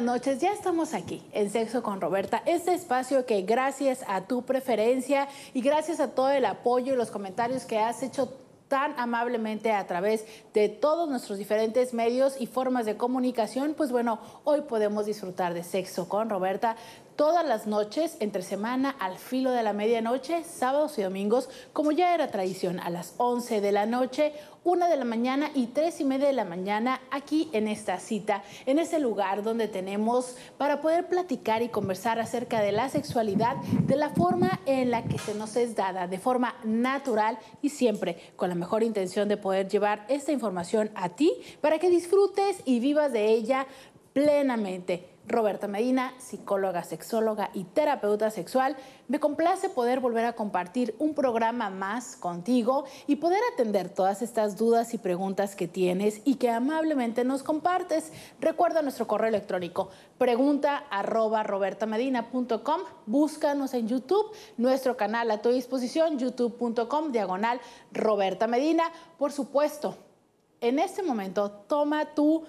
buenas noches. Ya estamos aquí en Sexo con Roberta, este espacio que gracias a tu preferencia y gracias a todo el apoyo y los comentarios que has hecho tan amablemente a través de todos nuestros diferentes medios y formas de comunicación, pues bueno, hoy podemos disfrutar de Sexo con Roberta todas las noches, entre semana, al filo de la medianoche, sábados y domingos, como ya era tradición, a las 11 de la noche, 1 de la mañana y 3 y media de la mañana, aquí en esta cita, en ese lugar donde tenemos para poder platicar y conversar acerca de la sexualidad, de la forma en la que se nos es dada, de forma natural y siempre con la mejor intención de poder llevar esta información a ti para que disfrutes y vivas de ella plenamente Roberta Medina, psicóloga, sexóloga y terapeuta sexual. Me complace poder volver a compartir un programa más contigo y poder atender todas estas dudas y preguntas que tienes y que amablemente nos compartes. Recuerda nuestro correo electrónico pregunta arroba robertamedina.com. Búscanos en YouTube, nuestro canal a tu disposición, youtube.com diagonal Roberta Medina. Por supuesto, en este momento toma tu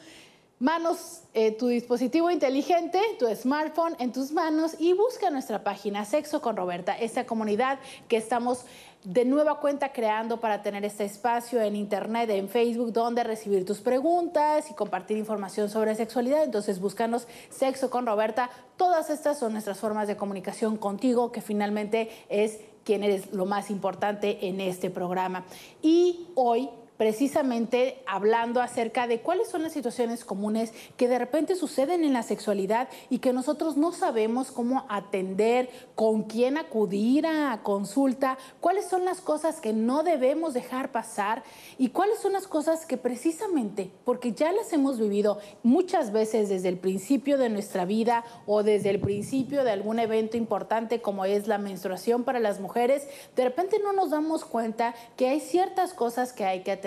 manos, eh, tu dispositivo inteligente, tu smartphone en tus manos y busca nuestra página Sexo con Roberta, esta comunidad que estamos de nueva cuenta creando para tener este espacio en internet, en Facebook, donde recibir tus preguntas y compartir información sobre sexualidad. Entonces búscanos Sexo con Roberta. Todas estas son nuestras formas de comunicación contigo, que finalmente es quién eres lo más importante en este programa. Y hoy precisamente hablando acerca de cuáles son las situaciones comunes que de repente suceden en la sexualidad y que nosotros no sabemos cómo atender, con quién acudir a consulta, cuáles son las cosas que no debemos dejar pasar y cuáles son las cosas que precisamente, porque ya las hemos vivido muchas veces desde el principio de nuestra vida o desde el principio de algún evento importante como es la menstruación para las mujeres, de repente no nos damos cuenta que hay ciertas cosas que hay que atender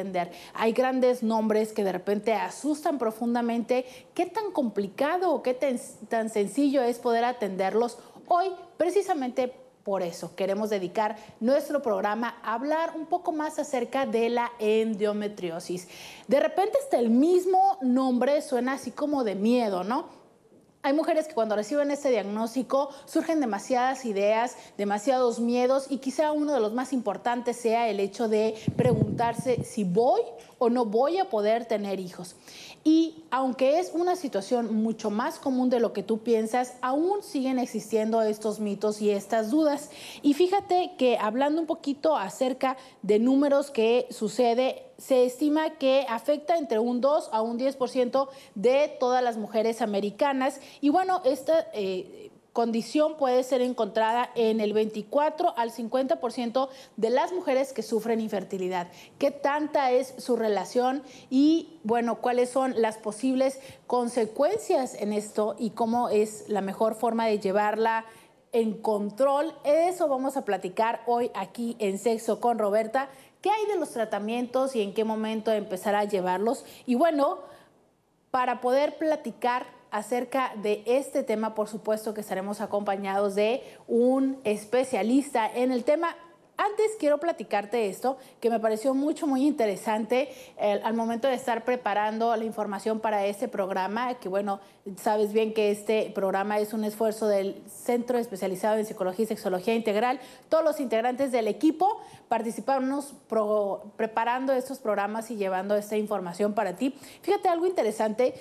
hay grandes nombres que de repente asustan profundamente. ¿Qué tan complicado o qué tan, tan sencillo es poder atenderlos hoy precisamente por eso queremos dedicar nuestro programa a hablar un poco más acerca de la endometriosis. De repente hasta el mismo nombre suena así como de miedo, ¿no? Hay mujeres que cuando reciben este diagnóstico surgen demasiadas ideas, demasiados miedos y quizá uno de los más importantes sea el hecho de preguntarse si voy o no voy a poder tener hijos. Y aunque es una situación mucho más común de lo que tú piensas, aún siguen existiendo estos mitos y estas dudas. Y fíjate que hablando un poquito acerca de números que sucede se estima que afecta entre un 2 a un 10% de todas las mujeres americanas. Y bueno, esta, eh, condición puede ser encontrada en el 24 al 50% de las mujeres que sufren infertilidad. ¿Qué tanta es su relación y bueno, cuáles son las posibles consecuencias en esto y cómo es la mejor forma de llevarla en control? Eso vamos a platicar hoy aquí en Sexo con Roberta. ¿Qué hay de los tratamientos y en qué momento empezar a llevarlos? Y bueno, para poder platicar acerca de este tema, por supuesto que estaremos acompañados de un especialista en el tema. Antes quiero platicarte esto que me pareció mucho, muy interesante eh, al momento de estar preparando la información para este programa, que bueno, sabes bien que este programa es un esfuerzo del Centro Especializado en Psicología y Sexología Integral. Todos los integrantes del equipo participamos preparando estos programas y llevando esta información para ti. Fíjate algo interesante,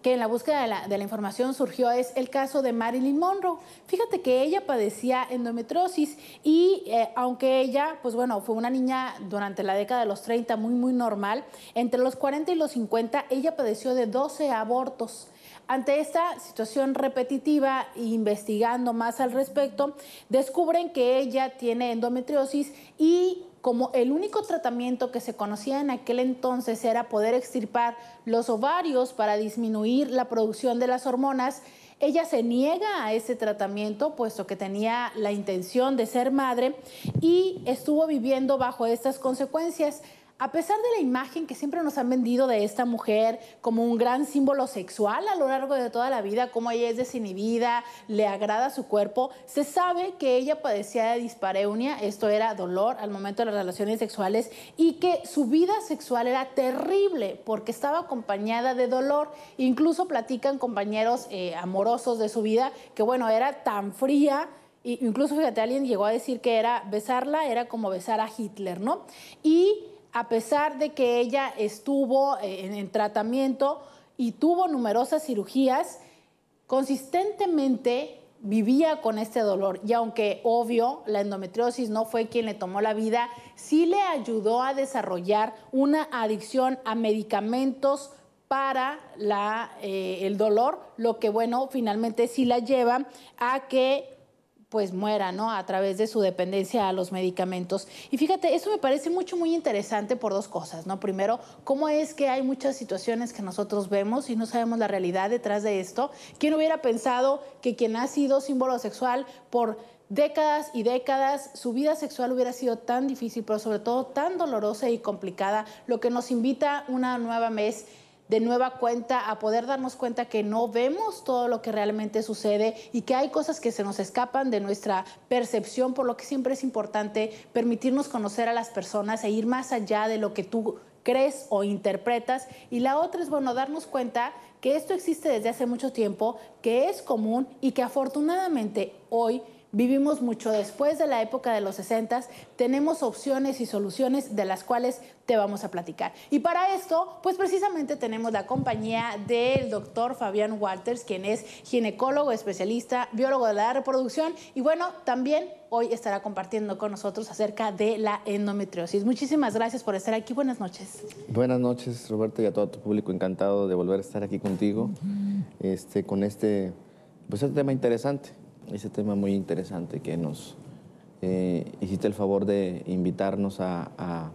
que en la búsqueda de la, información surgió es el caso de Marilyn Monroe. Fíjate que ella padecía endometriosis y eh, aunque ella, pues bueno, fue una niña durante la década de los 30 muy, muy normal, entre los 40 y los 50 ella padeció de 12 abortos. Ante esta situación repetitiva, investigando más al respecto, descubren que ella tiene endometriosis y como el único tratamiento que se conocía en aquel entonces era poder extirpar los ovarios para disminuir la producción de las hormonas, ella se niega a ese tratamiento puesto que tenía la intención de ser madre y estuvo viviendo bajo estas consecuencias a pesar de la imagen que siempre nos han vendido de esta mujer como un gran símbolo sexual a lo largo de toda la vida, como ella es desinhibida, le agrada su cuerpo, se sabe que ella padecía de dispareunia, esto era dolor al momento de las relaciones sexuales, y que su vida sexual era terrible porque estaba acompañada de dolor. Incluso platican compañeros eh, amorosos de su vida que, bueno, era tan fría incluso fíjate, alguien llegó a decir que era besarla, era como besar a Hitler, ¿no? Y a pesar de que ella estuvo eh, en, tratamiento y tuvo numerosas cirugías, consistentemente vivía con este dolor y aunque obvio la endometriosis no fue quien le tomó la vida, sí le ayudó a desarrollar una adicción a medicamentos para eh, el dolor, lo que bueno, finalmente sí la lleva a que pues muera, ¿no? A través de su dependencia a los medicamentos. Y fíjate, eso me parece mucho, muy interesante por dos cosas, ¿no? Primero, cómo es que hay muchas situaciones que nosotros vemos y no sabemos la realidad detrás de esto. ¿Quién hubiera pensado que quien ha sido símbolo sexual por décadas y décadas, su vida sexual hubiera sido tan difícil, pero sobre todo tan dolorosa y complicada, lo que nos invita una nueva mes de nueva cuenta a poder darnos cuenta que no vemos todo lo que realmente sucede y que hay cosas que se nos escapan de nuestra percepción, por lo que siempre es importante permitirnos conocer a las personas e ir más allá de lo que tú crees o interpretas. Y la otra es, bueno, darnos cuenta que esto existe desde hace mucho tiempo, que es común y que afortunadamente hoy vivimos mucho después de la época de los 60, tenemos opciones y soluciones de las cuales te vamos a platicar. Y para esto, pues precisamente tenemos la compañía del doctor Fabián Walters, quien es ginecólogo, especialista, biólogo de la reproducción y bueno, también hoy estará compartiendo con nosotros acerca de la endometriosis. Muchísimas gracias por estar aquí. Buenas noches. Buenas noches, Roberto, y a todo tu público. Encantado de volver a estar aquí contigo, este, con este, pues, este tema interesante ese tema muy interesante que nos eh, hiciste el favor de invitarnos a,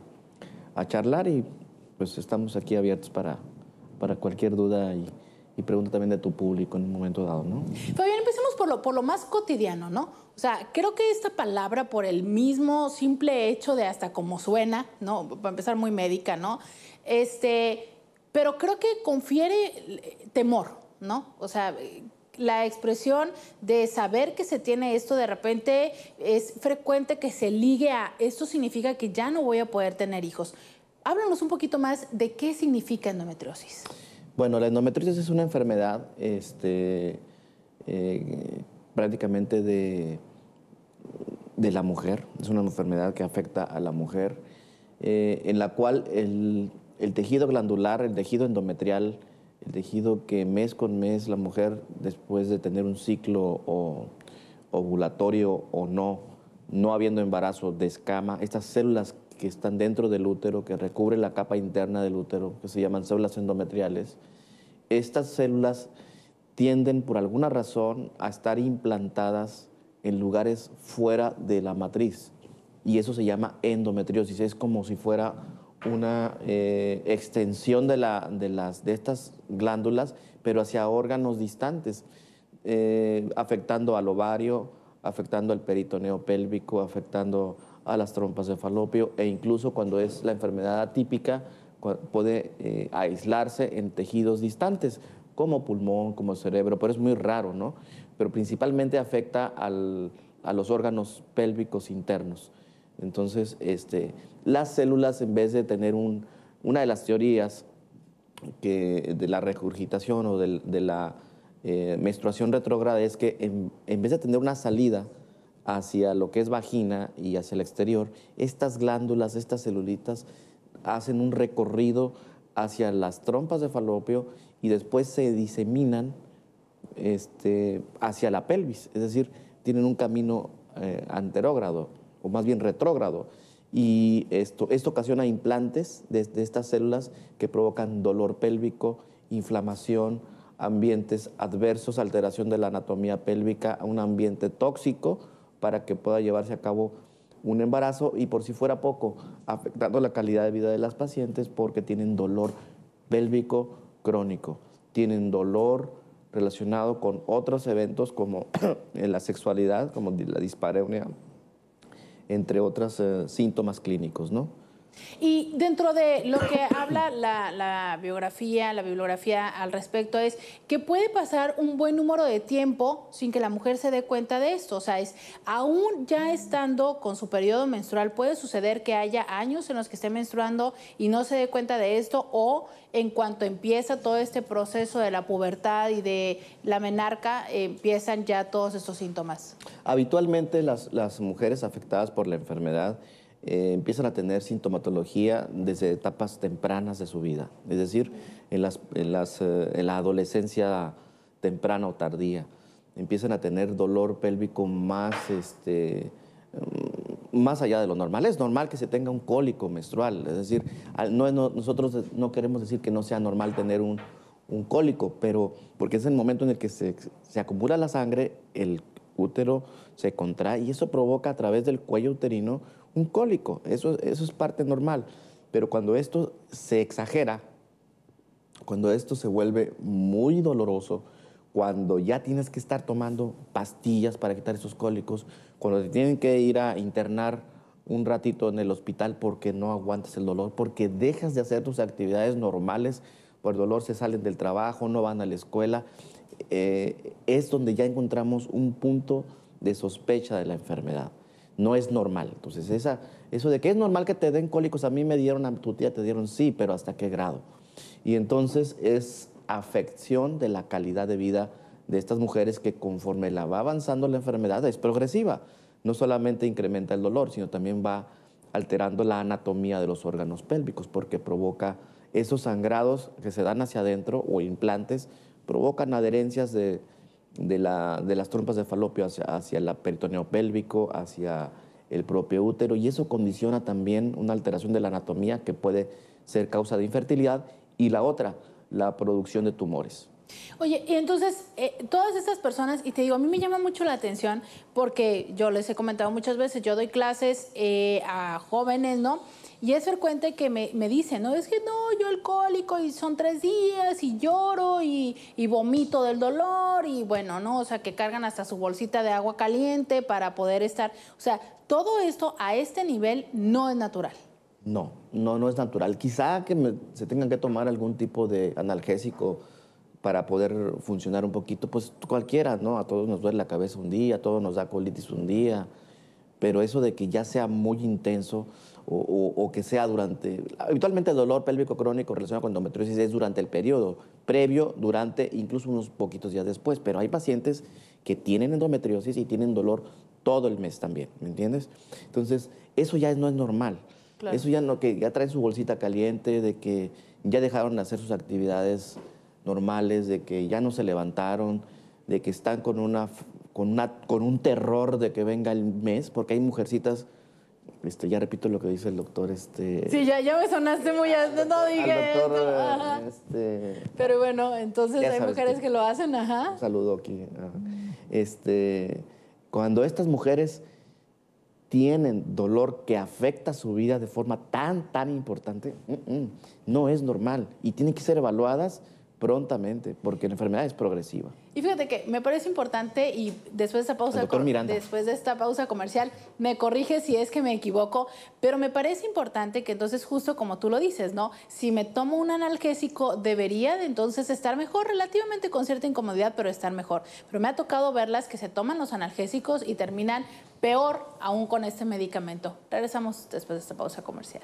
charlar y pues estamos aquí abiertos para, para cualquier duda y, pregunta también de tu público en un momento dado, ¿no? Fabián, empecemos por lo, por lo más cotidiano, ¿no? O sea, creo que esta palabra, por el mismo simple hecho de hasta como suena, ¿no? Para empezar, muy médica, ¿no? Este, pero creo que confiere eh, temor, ¿no? O sea, la expresión de saber que se tiene esto de repente es frecuente que se ligue a esto significa que ya no voy a poder tener hijos. Háblanos un poquito más de qué significa endometriosis. Bueno, la endometriosis es una enfermedad este, eh, prácticamente de, de, la mujer, es una enfermedad que afecta a la mujer, eh, en la cual el tejido glandular, el tejido endometrial, el tejido que mes con mes la mujer, después de tener un ciclo ovulatorio o no, no habiendo embarazo, descama, estas células que están dentro del útero, que recubren la capa interna del útero, que se llaman células endometriales, estas células tienden por alguna razón a estar implantadas en lugares fuera de la matriz. Y eso se llama endometriosis, es como si fuera una eh, extensión de, la, de, las, de estas glándulas, pero hacia órganos distantes, eh, afectando al ovario, afectando al peritoneo pélvico, afectando a las trompas de falopio e incluso cuando es la enfermedad atípica puede eh, aislarse en tejidos distantes como pulmón, como cerebro, pero es muy raro, ¿no? Pero principalmente afecta a los órganos pélvicos internos. Entonces, este, las células, en vez de tener una de las teorías de la regurgitación o de, la eh, menstruación retrógrada, es que en, vez de tener una salida hacia lo que es vagina y hacia el exterior, estas glándulas, estas celulitas, hacen un recorrido hacia las trompas de falopio y después se diseminan este, hacia la pelvis, es decir, tienen un camino eh, anterógrado o más bien retrógrado. Y esto, esto ocasiona implantes de, estas células que provocan dolor pélvico, inflamación, ambientes adversos, alteración de la anatomía pélvica un ambiente tóxico para que pueda llevarse a cabo un embarazo y por si fuera poco, afectando la calidad de vida de las pacientes porque tienen dolor pélvico crónico, tienen dolor relacionado con otros eventos como en la sexualidad, como la dispareunia entre otros eh, síntomas clínicos, ¿no? Y dentro de lo que habla la, biografía, la bibliografía al respecto es que puede pasar un buen número de tiempo sin que la mujer se dé cuenta de esto. O sea, es aún ya estando con su periodo menstrual, puede suceder que haya años en los que esté menstruando y no se dé cuenta de esto o en cuanto empieza todo este proceso de la pubertad y de la menarca, empiezan ya todos estos síntomas. Habitualmente las mujeres afectadas por la enfermedad, eh, empiezan a tener sintomatología desde etapas tempranas de su vida, es decir, en, eh, la adolescencia temprana o tardía. Empiezan a tener dolor pélvico más, este, mm, más allá de lo normal. Es normal que se tenga un cólico menstrual, es decir, nosotros no queremos decir que no sea normal tener un, cólico, pero porque es el momento en el que se, acumula la sangre, el útero se contrae y eso provoca a través del cuello uterino un cólico, eso, eso es parte normal. Pero cuando esto se exagera, cuando esto se vuelve muy doloroso, cuando ya tienes que estar tomando pastillas para quitar esos cólicos, cuando te tienen que ir a internar un ratito en el hospital porque no aguantas el dolor, porque dejas de hacer tus actividades normales, por dolor se salen del trabajo, no van a la escuela, eh, es donde ya encontramos un punto de sospecha de la enfermedad no es normal. Entonces, esa, eso de que es normal que te den cólicos, a mí me dieron, a tu tía te dieron, sí, pero ¿hasta qué grado? Y entonces es afección de la calidad de vida de estas mujeres que conforme la va avanzando la enfermedad es progresiva. No solamente incrementa el dolor, sino también va alterando la anatomía de los órganos pélvicos porque provoca esos sangrados que se dan hacia adentro o implantes, provocan adherencias de, de, la, de las trompas de falopio hacia, hacia el peritoneo pélvico, hacia el propio útero, y eso condiciona también una alteración de la anatomía que puede ser causa de infertilidad, y la otra, la producción de tumores. Oye, y entonces, eh, todas estas personas, y te digo, a mí me llama mucho la atención porque yo les he comentado muchas veces, yo doy clases eh, a jóvenes, ¿no? Y es frecuente que me, me, dicen, no, es que no, yo alcohólico y son tres días y lloro y, vomito del dolor y bueno, no, o sea, que cargan hasta su bolsita de agua caliente para poder estar. O sea, todo esto a este nivel no es natural. No, no, no es natural. Quizá que se tengan que tomar algún tipo de analgésico para poder funcionar un poquito, pues cualquiera, ¿no? A todos nos duele la cabeza un día, a todos nos da colitis un día, pero eso de que ya sea muy intenso, o, que sea durante... Habitualmente el dolor pélvico crónico relacionado con endometriosis es durante el periodo previo, durante, incluso unos poquitos días después, pero hay pacientes que tienen endometriosis y tienen dolor todo el mes también, ¿me entiendes? Entonces, eso ya no es normal. Eso ya no, que ya traen su bolsita caliente, de que ya dejaron de hacer sus actividades normales, de que ya no se levantaron, de que están con, una, con, una, con un terror de que venga el mes, porque hay mujercitas ya repito lo que dice el doctor, este... Sí, ya, me sonaste muy... no, dije... Este, Pero bueno, entonces hay mujeres que, lo hacen, ajá. saludo aquí. Este, cuando estas mujeres tienen dolor que afecta su vida de forma tan, tan importante, mm, mm, no es normal y tienen que ser evaluadas prontamente, porque la enfermedad es progresiva. Y fíjate que me parece importante y después de esta pausa después de esta pausa comercial me corrige si es que me equivoco, pero me parece importante que entonces justo como tú lo dices, ¿no? Si me tomo un analgésico debería de entonces estar mejor relativamente con cierta incomodidad, pero estar mejor. Pero me ha tocado verlas que se toman los analgésicos y terminan peor aún con este medicamento. Regresamos después de esta pausa comercial.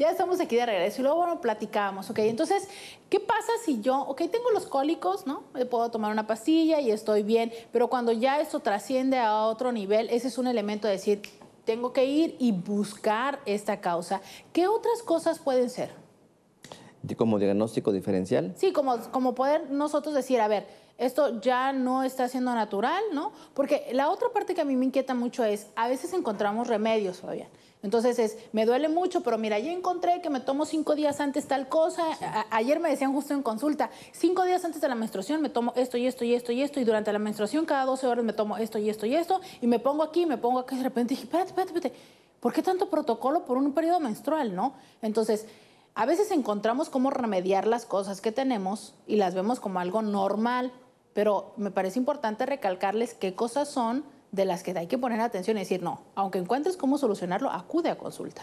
ya estamos aquí de regreso y luego, bueno, platicamos, ¿ok? Entonces, ¿qué pasa si yo, ok, tengo los cólicos, ¿no? Eh, puedo tomar una pastilla y estoy bien, pero cuando ya esto trasciende a otro nivel, ese es un elemento de decir, tengo que ir y buscar esta causa. ¿Qué otras cosas pueden ser? ¿Como diagnóstico diferencial? Sí, como, como poder nosotros decir, a ver, esto ya no está siendo natural, ¿no? Porque la otra parte que a mí me inquieta mucho es, a veces encontramos remedios, todavía. Entonces es, me duele mucho, pero mira, ya encontré que me tomo cinco días antes tal cosa. ayer me decían justo en consulta, cinco días antes de la menstruación me tomo esto y esto y esto y esto, y durante la menstruación cada 12 horas me tomo esto y esto y esto, y me pongo aquí, me pongo aquí, y de repente dije, espérate, espérate, espérate, ¿por qué tanto protocolo por un periodo menstrual, no? Entonces, a veces encontramos cómo remediar las cosas que tenemos y las vemos como algo normal, pero me parece importante recalcarles qué cosas son de las que hay que poner atención y decir, no, aunque encuentres cómo solucionarlo, acude a consulta.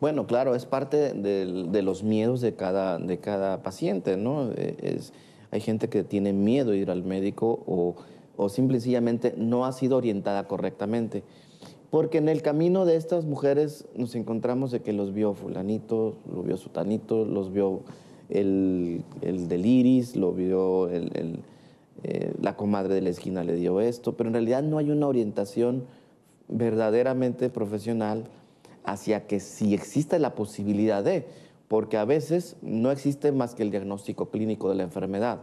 Bueno, claro, es parte de, los miedos de cada, de cada paciente, ¿no? Eh, es, hay gente que tiene miedo ir al médico o, o simple sencillamente no ha sido orientada correctamente. Porque en el camino de estas mujeres nos encontramos de que los vio fulanito, lo vio sutanito, los vio el, el del lo vio el eh, la comadre de la esquina le dio esto, pero en realidad no hay una orientación verdaderamente profesional hacia que si existe la posibilidad de, porque a veces no existe más que el diagnóstico clínico de la enfermedad.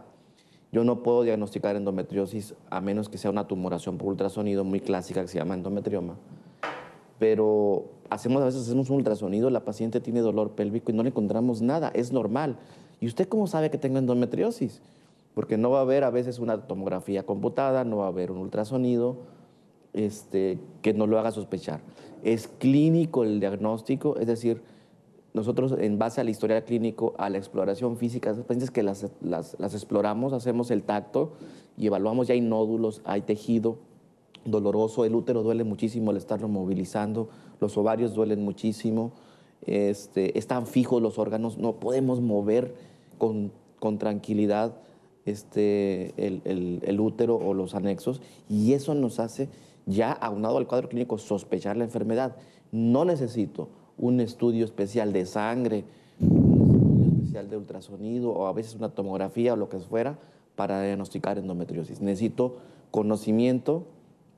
Yo no puedo diagnosticar endometriosis a menos que sea una tumoración por ultrasonido muy clásica que se llama endometrioma. Pero hacemos a veces hacemos un ultrasonido, la paciente tiene dolor pélvico y no le encontramos nada, es normal. ¿Y usted cómo sabe que tengo endometriosis? porque no va a haber a veces una tomografía computada, no va a haber un ultrasonido este, que nos lo haga sospechar. Es clínico el diagnóstico, es decir, nosotros en base a la historia clínico, a la exploración física, esas pacientes que las, las, exploramos, hacemos el tacto y evaluamos, ya hay nódulos, hay tejido doloroso, el útero duele muchísimo al estarlo movilizando, los ovarios duelen muchísimo, este, están fijos los órganos, no podemos mover con, con tranquilidad este, el, útero o los anexos y eso nos hace ya aunado al cuadro clínico sospechar la enfermedad. No necesito un estudio especial de sangre, un estudio especial de ultrasonido o a veces una tomografía o lo que fuera para diagnosticar endometriosis. Necesito conocimiento,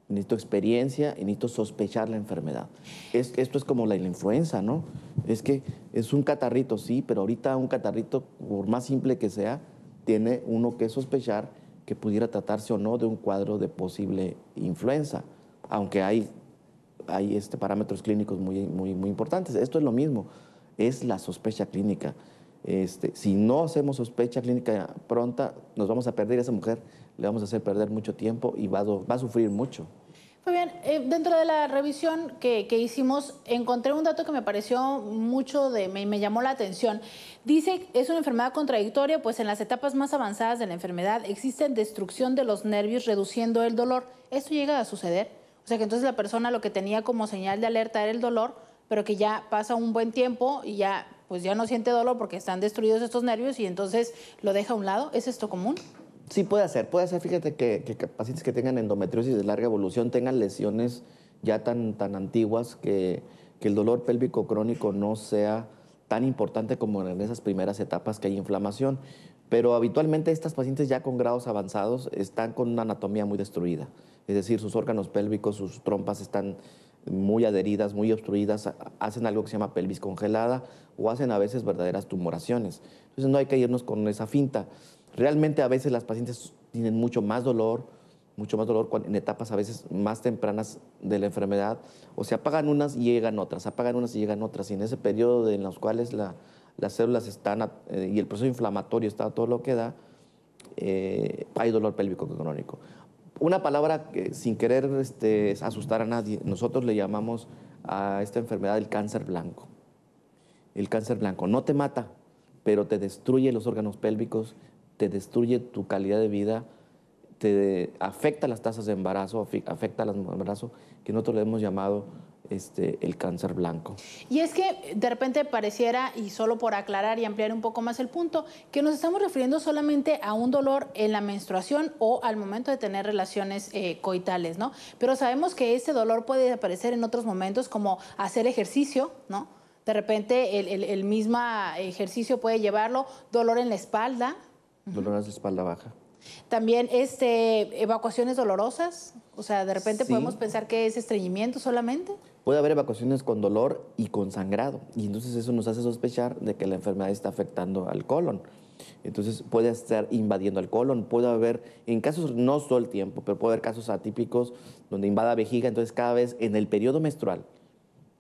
necesito experiencia y necesito sospechar la enfermedad. Es, esto es como la, la, influenza, ¿no? Es que es un catarrito, sí, pero ahorita un catarrito, por más simple que sea, tiene uno que sospechar que pudiera tratarse o no de un cuadro de posible influenza, aunque hay, este, parámetros clínicos muy, muy, muy importantes. Esto es lo mismo, es la sospecha clínica. Este, si no hacemos sospecha clínica pronta, nos vamos a perder a esa mujer, le vamos a hacer perder mucho tiempo y va a sufrir mucho. Muy bien, eh, dentro de la revisión que, hicimos encontré un dato que me pareció mucho de, me, llamó la atención. Dice, es una enfermedad contradictoria, pues en las etapas más avanzadas de la enfermedad existe destrucción de los nervios reduciendo el dolor. ¿Esto llega a suceder? O sea que entonces la persona lo que tenía como señal de alerta era el dolor, pero que ya pasa un buen tiempo y ya pues ya no siente dolor porque están destruidos estos nervios y entonces lo deja a un lado. ¿Es esto común? Sí, puede ser, puede ser. Fíjate que, pacientes que tengan endometriosis de larga evolución tengan lesiones ya tan, tan antiguas que, que el dolor pélvico crónico no sea tan importante como en esas primeras etapas que hay inflamación. Pero habitualmente estas pacientes ya con grados avanzados están con una anatomía muy destruida. Es decir, sus órganos pélvicos, sus trompas están muy adheridas, muy obstruidas, hacen algo que se llama pelvis congelada o hacen a veces verdaderas tumoraciones. Entonces no hay que irnos con esa finta. Realmente a veces las pacientes tienen mucho más dolor, mucho más dolor en etapas a veces más tempranas de la enfermedad, o se apagan unas y llegan otras, apagan unas y llegan otras, y en ese periodo en los cuales las células están eh, y el proceso inflamatorio está todo lo que da, eh, hay dolor pélvico crónico. Una palabra que sin querer este, asustar a nadie, nosotros le llamamos a esta enfermedad el cáncer blanco. El cáncer blanco no te mata, pero te destruye los órganos pélvicos, te destruye tu calidad de vida, te afecta las tasas de embarazo, afecta las embarazo, que nosotros le hemos llamado este, el cáncer blanco. Y es que de repente pareciera, y solo por aclarar y ampliar un poco más el punto, que nos estamos refiriendo solamente a un dolor en la menstruación o al momento de tener relaciones eh, coitales, ¿no? Pero sabemos que ese dolor puede aparecer en otros momentos como hacer ejercicio, ¿no? De repente el, el mismo ejercicio puede llevarlo, dolor en la espalda, dolor de espalda baja. También este, evacuaciones dolorosas, o sea, de repente podemos pensar que es estreñimiento solamente. Puede haber evacuaciones con dolor y con sangrado, y entonces eso nos hace sospechar de que la enfermedad está afectando al colon. Entonces puede estar invadiendo al colon, puede haber, en casos no todo el tiempo, pero puede haber casos atípicos donde invada vejiga, entonces cada vez en el periodo menstrual,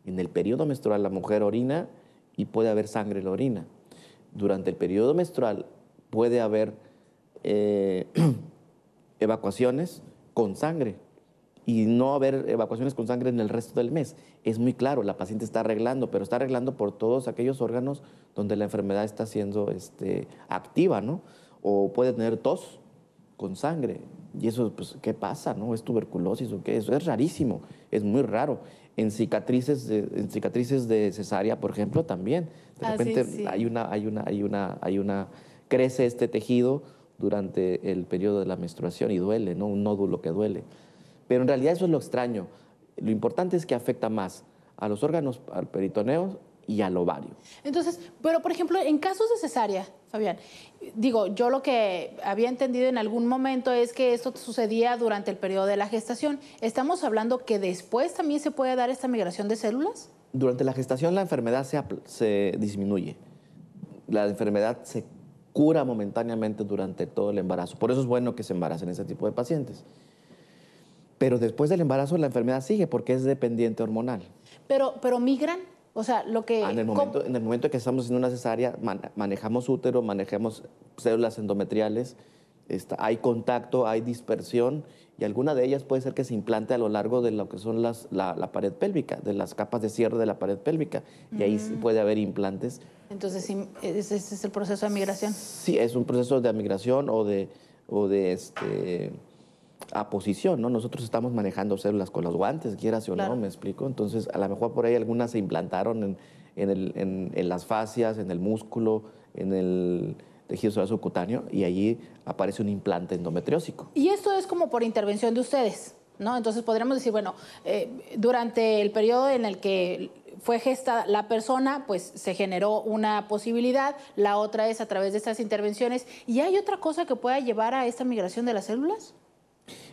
en el periodo menstrual la mujer orina y puede haber sangre en la orina. Durante el periodo menstrual puede haber eh, evacuaciones con sangre y no haber evacuaciones con sangre en el resto del mes. Es muy claro, la paciente está arreglando, pero está arreglando por todos aquellos órganos donde la enfermedad está siendo este, activa, ¿no? O puede tener tos con sangre. Y eso, pues, ¿qué pasa? ¿No? ¿Es tuberculosis o qué? Eso es rarísimo, es muy raro. En cicatrices de, en cicatrices de cesárea, por ejemplo, también. De ah, repente hay una, hay una, hay una, hay una crece este tejido durante el periodo de la menstruación y duele, ¿no? Un nódulo que duele. Pero en realidad eso es lo extraño. Lo importante es que afecta más a los órganos, al peritoneo y al ovario. Entonces, pero por ejemplo, en casos de cesárea, Fabián, digo, yo lo que había entendido en algún momento es que esto sucedía durante el periodo de la gestación. ¿Estamos hablando que después también se puede dar esta migración de células? Durante la gestación la enfermedad se disminuye, la enfermedad se cura momentáneamente durante todo el embarazo. Por eso es bueno que se embaracen ese tipo de pacientes. Pero después del embarazo la enfermedad sigue porque es dependiente hormonal. Pero, pero migran, o sea, lo que... Ah, en, el momento, en el momento, que estamos en una cesárea, manejamos útero, manejamos células endometriales, hay contacto, hay dispersión y alguna de ellas puede ser que se implante a lo largo de lo que son las, la, pared pélvica, de las capas de cierre de la pared pélvica. Y ahí mm. puede haber implantes entonces, ¿ese es el proceso de migración? Sí, es un proceso de migración o de, o de este, aposición, ¿no? Nosotros estamos manejando células con los guantes, quieras o no, me explico. Entonces, a lo mejor por ahí algunas se implantaron en, el, en, las fascias, en el músculo, en el tejido celular subcutáneo y allí aparece un implante endometriósico. Y esto es como por intervención de ustedes, ¿no? Entonces podríamos decir, bueno, eh, durante el periodo en el que fue gestada la persona, pues se generó una posibilidad, la otra es a través de estas intervenciones. ¿Y hay otra cosa que pueda llevar a esta migración de las células?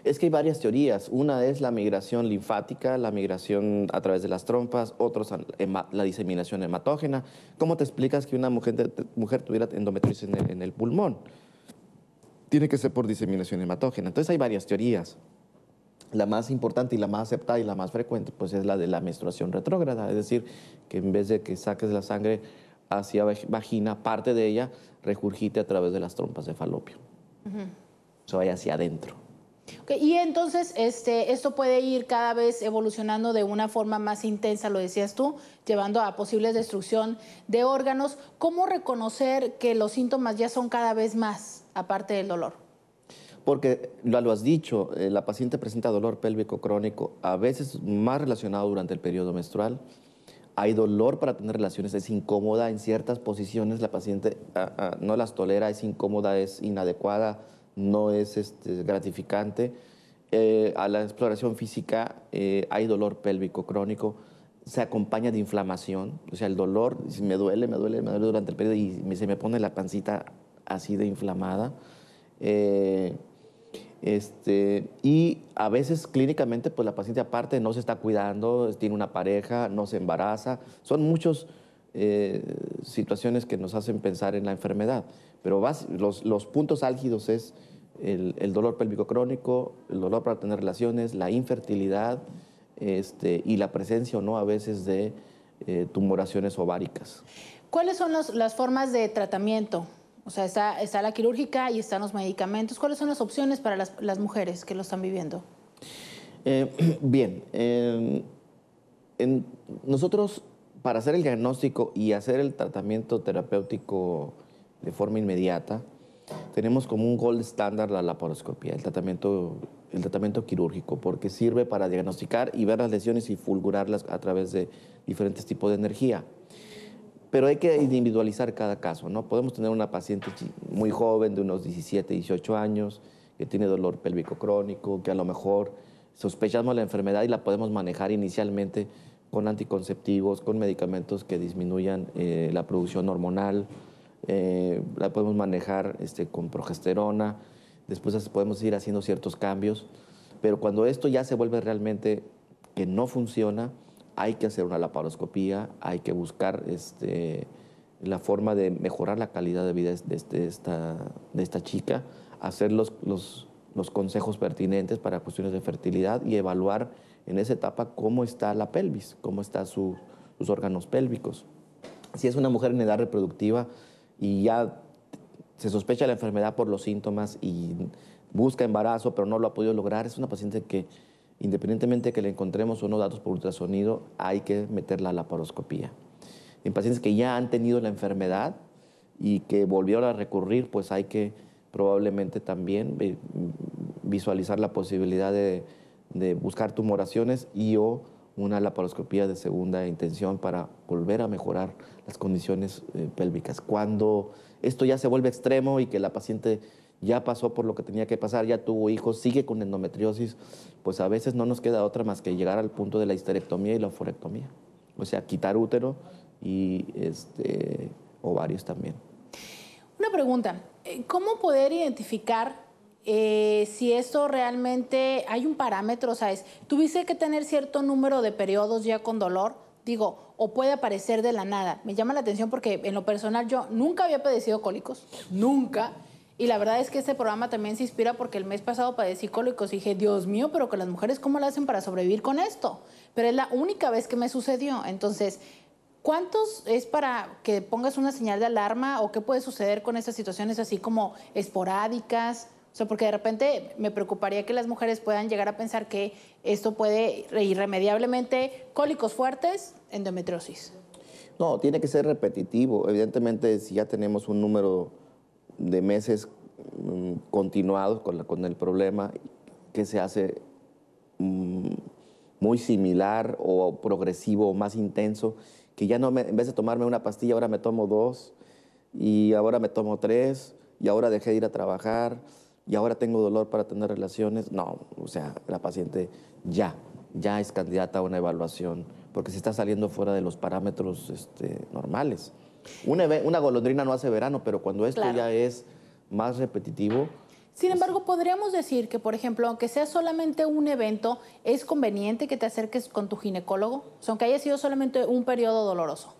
Es que hay varias teorías. Una es la migración linfática, la migración a través de las trompas, otros la diseminación hematógena. ¿Cómo te explicas que una mujer, tuviera endometriosis en el pulmón? Tiene que ser por diseminación hematógena. Entonces hay varias teorías la más importante y la más aceptada y la más frecuente, pues es la de la menstruación retrógrada, es decir, que en vez de que saques la sangre hacia vagina, parte de ella regurgite a través de las trompas de falopio. Eso vaya hacia adentro. Y entonces, este, esto puede ir cada vez evolucionando de una forma más intensa, lo decías tú, llevando a posible destrucción de órganos. ¿Cómo reconocer que los síntomas ya son cada vez más, aparte del dolor? porque lo has dicho, eh, la paciente presenta dolor pélvico crónico, a veces más relacionado durante el periodo menstrual. Hay dolor para tener relaciones, es incómoda en ciertas posiciones, la paciente ah, ah, no las tolera, es incómoda, es inadecuada, no es este, gratificante. Eh, a la exploración física eh, hay dolor pélvico crónico, se acompaña de inflamación, o sea, el dolor, si me duele, me duele, me duele durante el periodo y se me pone la pancita así de inflamada. Este, y a veces clínicamente, pues la paciente aparte no se está cuidando, tiene una pareja, no se embaraza. Son muchas eh, situaciones que nos hacen pensar en la enfermedad. Pero los, puntos álgidos es el, dolor pélvico crónico, el dolor para tener relaciones, la infertilidad este, y la presencia o no a veces de eh, tumoraciones ováricas. ¿Cuáles son las formas de tratamiento? O sea, está, la quirúrgica y están los medicamentos. ¿Cuáles son las opciones para las, mujeres que lo están viviendo? Eh, bien, eh, nosotros para hacer el diagnóstico y hacer el tratamiento terapéutico de forma inmediata, tenemos como un gold estándar la laparoscopia, el tratamiento, el tratamiento quirúrgico, porque sirve para diagnosticar y ver las lesiones y fulgurarlas a través de diferentes tipos de energía. Pero hay que individualizar cada caso, ¿no? Podemos tener una paciente muy joven, de unos 17, 18 años, que tiene dolor pélvico crónico, que a lo mejor sospechamos la enfermedad y la podemos manejar inicialmente con anticonceptivos, con medicamentos que disminuyan eh, la producción hormonal, eh, la podemos manejar este, con progesterona, después podemos ir haciendo ciertos cambios, pero cuando esto ya se vuelve realmente que no funciona, hay que hacer una laparoscopía, hay que buscar este, la forma de mejorar la calidad de vida de, esta, chica, hacer los, consejos pertinentes para cuestiones de fertilidad y evaluar en esa etapa cómo está la pelvis, cómo están sus órganos pélvicos. Si es una mujer en edad reproductiva y ya se sospecha la enfermedad por los síntomas y busca embarazo pero no lo ha podido lograr, es una paciente que independientemente de que le encontremos o no datos por ultrasonido, hay que meter la laparoscopía. En pacientes que ya han tenido la enfermedad y que volvieron a recurrir, pues hay que probablemente también eh, visualizar la posibilidad de, buscar tumoraciones y o una laparoscopía de segunda intención para volver a mejorar las condiciones eh, pélvicas. Cuando esto ya se vuelve extremo y que la paciente ya pasó por lo que tenía que pasar, ya tuvo hijos, sigue con endometriosis, pues a veces no nos queda otra más que llegar al punto de la histerectomía y la oforectomía. O sea, quitar útero y este, ovarios también. Una pregunta, eh, ¿cómo poder identificar eh, si esto realmente hay un parámetro? o sea, ¿Tuviste que tener cierto número de periodos ya con dolor? Digo, o puede aparecer de la nada. Me llama la atención porque en lo personal yo nunca había padecido cólicos, nunca. Y la verdad es que este programa también se inspira porque el mes pasado padecí cólicos y dije, Dios mío, pero que las mujeres cómo lo hacen para sobrevivir con esto. Pero es la única vez que me sucedió. Entonces, ¿cuántos es para que pongas una señal de alarma o qué puede suceder con estas situaciones así como esporádicas? O sea, porque de repente me preocuparía que las mujeres puedan llegar a pensar que esto puede irremediablemente cólicos fuertes, endometriosis. No, tiene que ser repetitivo. Evidentemente, si ya tenemos un número de meses mm, continuados con, el problema que se hace mm, muy similar o progresivo o más intenso, que ya no en vez de tomarme una pastilla, ahora me tomo dos y ahora me tomo tres y ahora dejé de ir a trabajar y ahora tengo dolor para tener relaciones. No, o sea, la paciente ya, ya es candidata a una evaluación porque se está saliendo fuera de los parámetros este, normales. Una, golondrina no hace verano, pero cuando esto ya es más repetitivo. Sin pues embargo, podríamos decir que, por ejemplo, aunque sea solamente un evento, es conveniente que te acerques con tu ginecólogo, aunque haya sido solamente un periodo doloroso.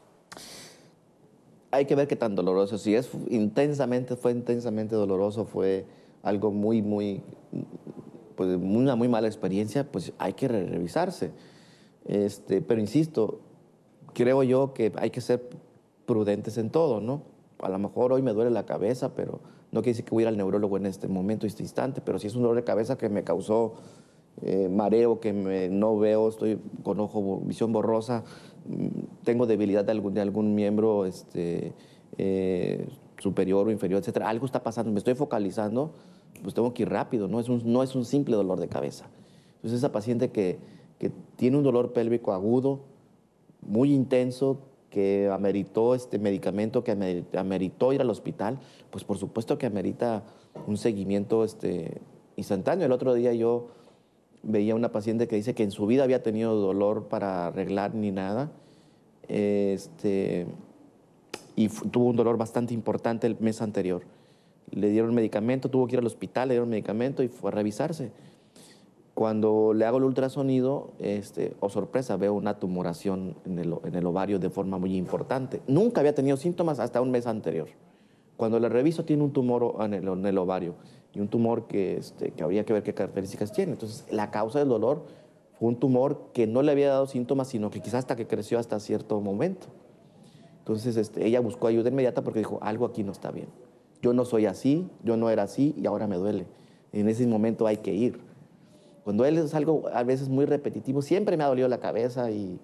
Hay que ver qué tan doloroso. Si es intensamente, fue intensamente doloroso, fue algo muy, muy, pues, una muy mala experiencia, pues hay que revisarse. Este, pero insisto, creo yo que hay que ser prudentes en todo, ¿no? A lo mejor hoy me duele la cabeza, pero no quiere decir que voy a ir al neurólogo en este momento, en este instante, pero si es un dolor de cabeza que me causó eh, mareo, que no veo, estoy con ojo, visión borrosa, mm, tengo debilidad de algún, miembro este, eh, superior o inferior, etcétera. Algo está pasando, me estoy focalizando, pues tengo que ir rápido, no es un, no es un simple dolor de cabeza. Entonces, esa paciente que tiene un dolor pélvico agudo, muy intenso, que ameritó este medicamento, que ameritó ir al hospital, pues por supuesto que amerita un seguimiento este, instantáneo. El otro día yo veía una paciente que dice que en su vida había tenido dolor para arreglar ni nada, este, y tuvo un dolor bastante importante el mes anterior. Le dieron medicamento, tuvo que ir al hospital, le dieron medicamento y fue a revisarse cuando le hago el ultrasonido, o este, oh, sorpresa, veo una tumoración en el, ovario de forma muy importante. Nunca había tenido síntomas hasta un mes anterior. Cuando la reviso, tiene un tumor en el, ovario y un tumor que, este, que habría que ver qué características tiene. Entonces, la causa del dolor fue un tumor que no le había dado síntomas, sino que quizás hasta que creció hasta cierto momento. Entonces, este, ella buscó ayuda inmediata porque dijo, algo aquí no está bien. Yo no soy así, yo no era así y ahora me duele. En ese momento hay que ir. Cuando es algo a veces muy repetitivo, siempre me ha dolido la cabeza y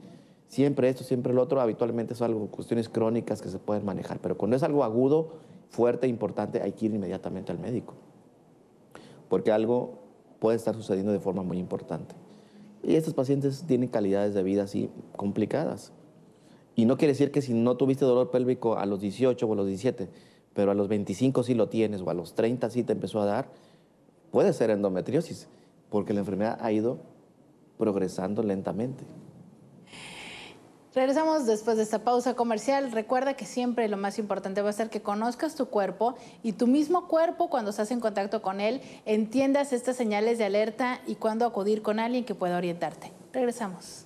siempre esto, siempre lo otro, habitualmente son algo, cuestiones crónicas que se pueden manejar, pero cuando es algo agudo, fuerte, importante, hay que ir inmediatamente al médico, porque algo puede estar sucediendo de forma muy importante. Y estos pacientes tienen calidades de vida así complicadas. Y no quiere decir que si no tuviste dolor pélvico a los 18 o a los 17, pero a los 25 sí lo tienes o a los 30 sí te empezó a dar, puede ser endometriosis porque la enfermedad ha ido progresando lentamente. Regresamos después de esta pausa comercial. Recuerda que siempre lo más importante va a ser que conozcas tu cuerpo y tu mismo cuerpo cuando estás en contacto con él, entiendas estas señales de alerta y cuándo acudir con alguien que pueda orientarte. Regresamos.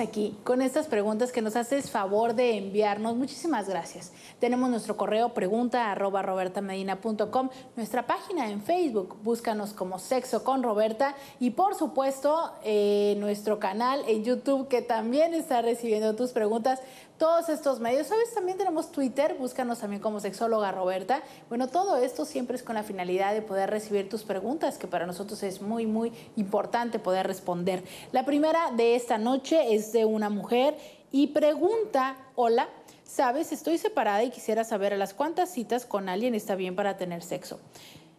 aquí con estas preguntas que nos haces favor de enviarnos. Muchísimas gracias. Tenemos nuestro correo pregunta arroba robertamedina.com, nuestra página en Facebook, búscanos como Sexo con Roberta y por supuesto eh, nuestro canal en YouTube que también está recibiendo tus preguntas todos estos medios. Sabes, también tenemos Twitter, búscanos también como sexóloga Roberta. Bueno, todo esto siempre es con la finalidad de poder recibir tus preguntas, que para nosotros es muy, muy importante poder responder. La primera de esta noche es de una mujer y pregunta, hola, sabes, estoy separada y quisiera saber a las cuantas citas con alguien está bien para tener sexo.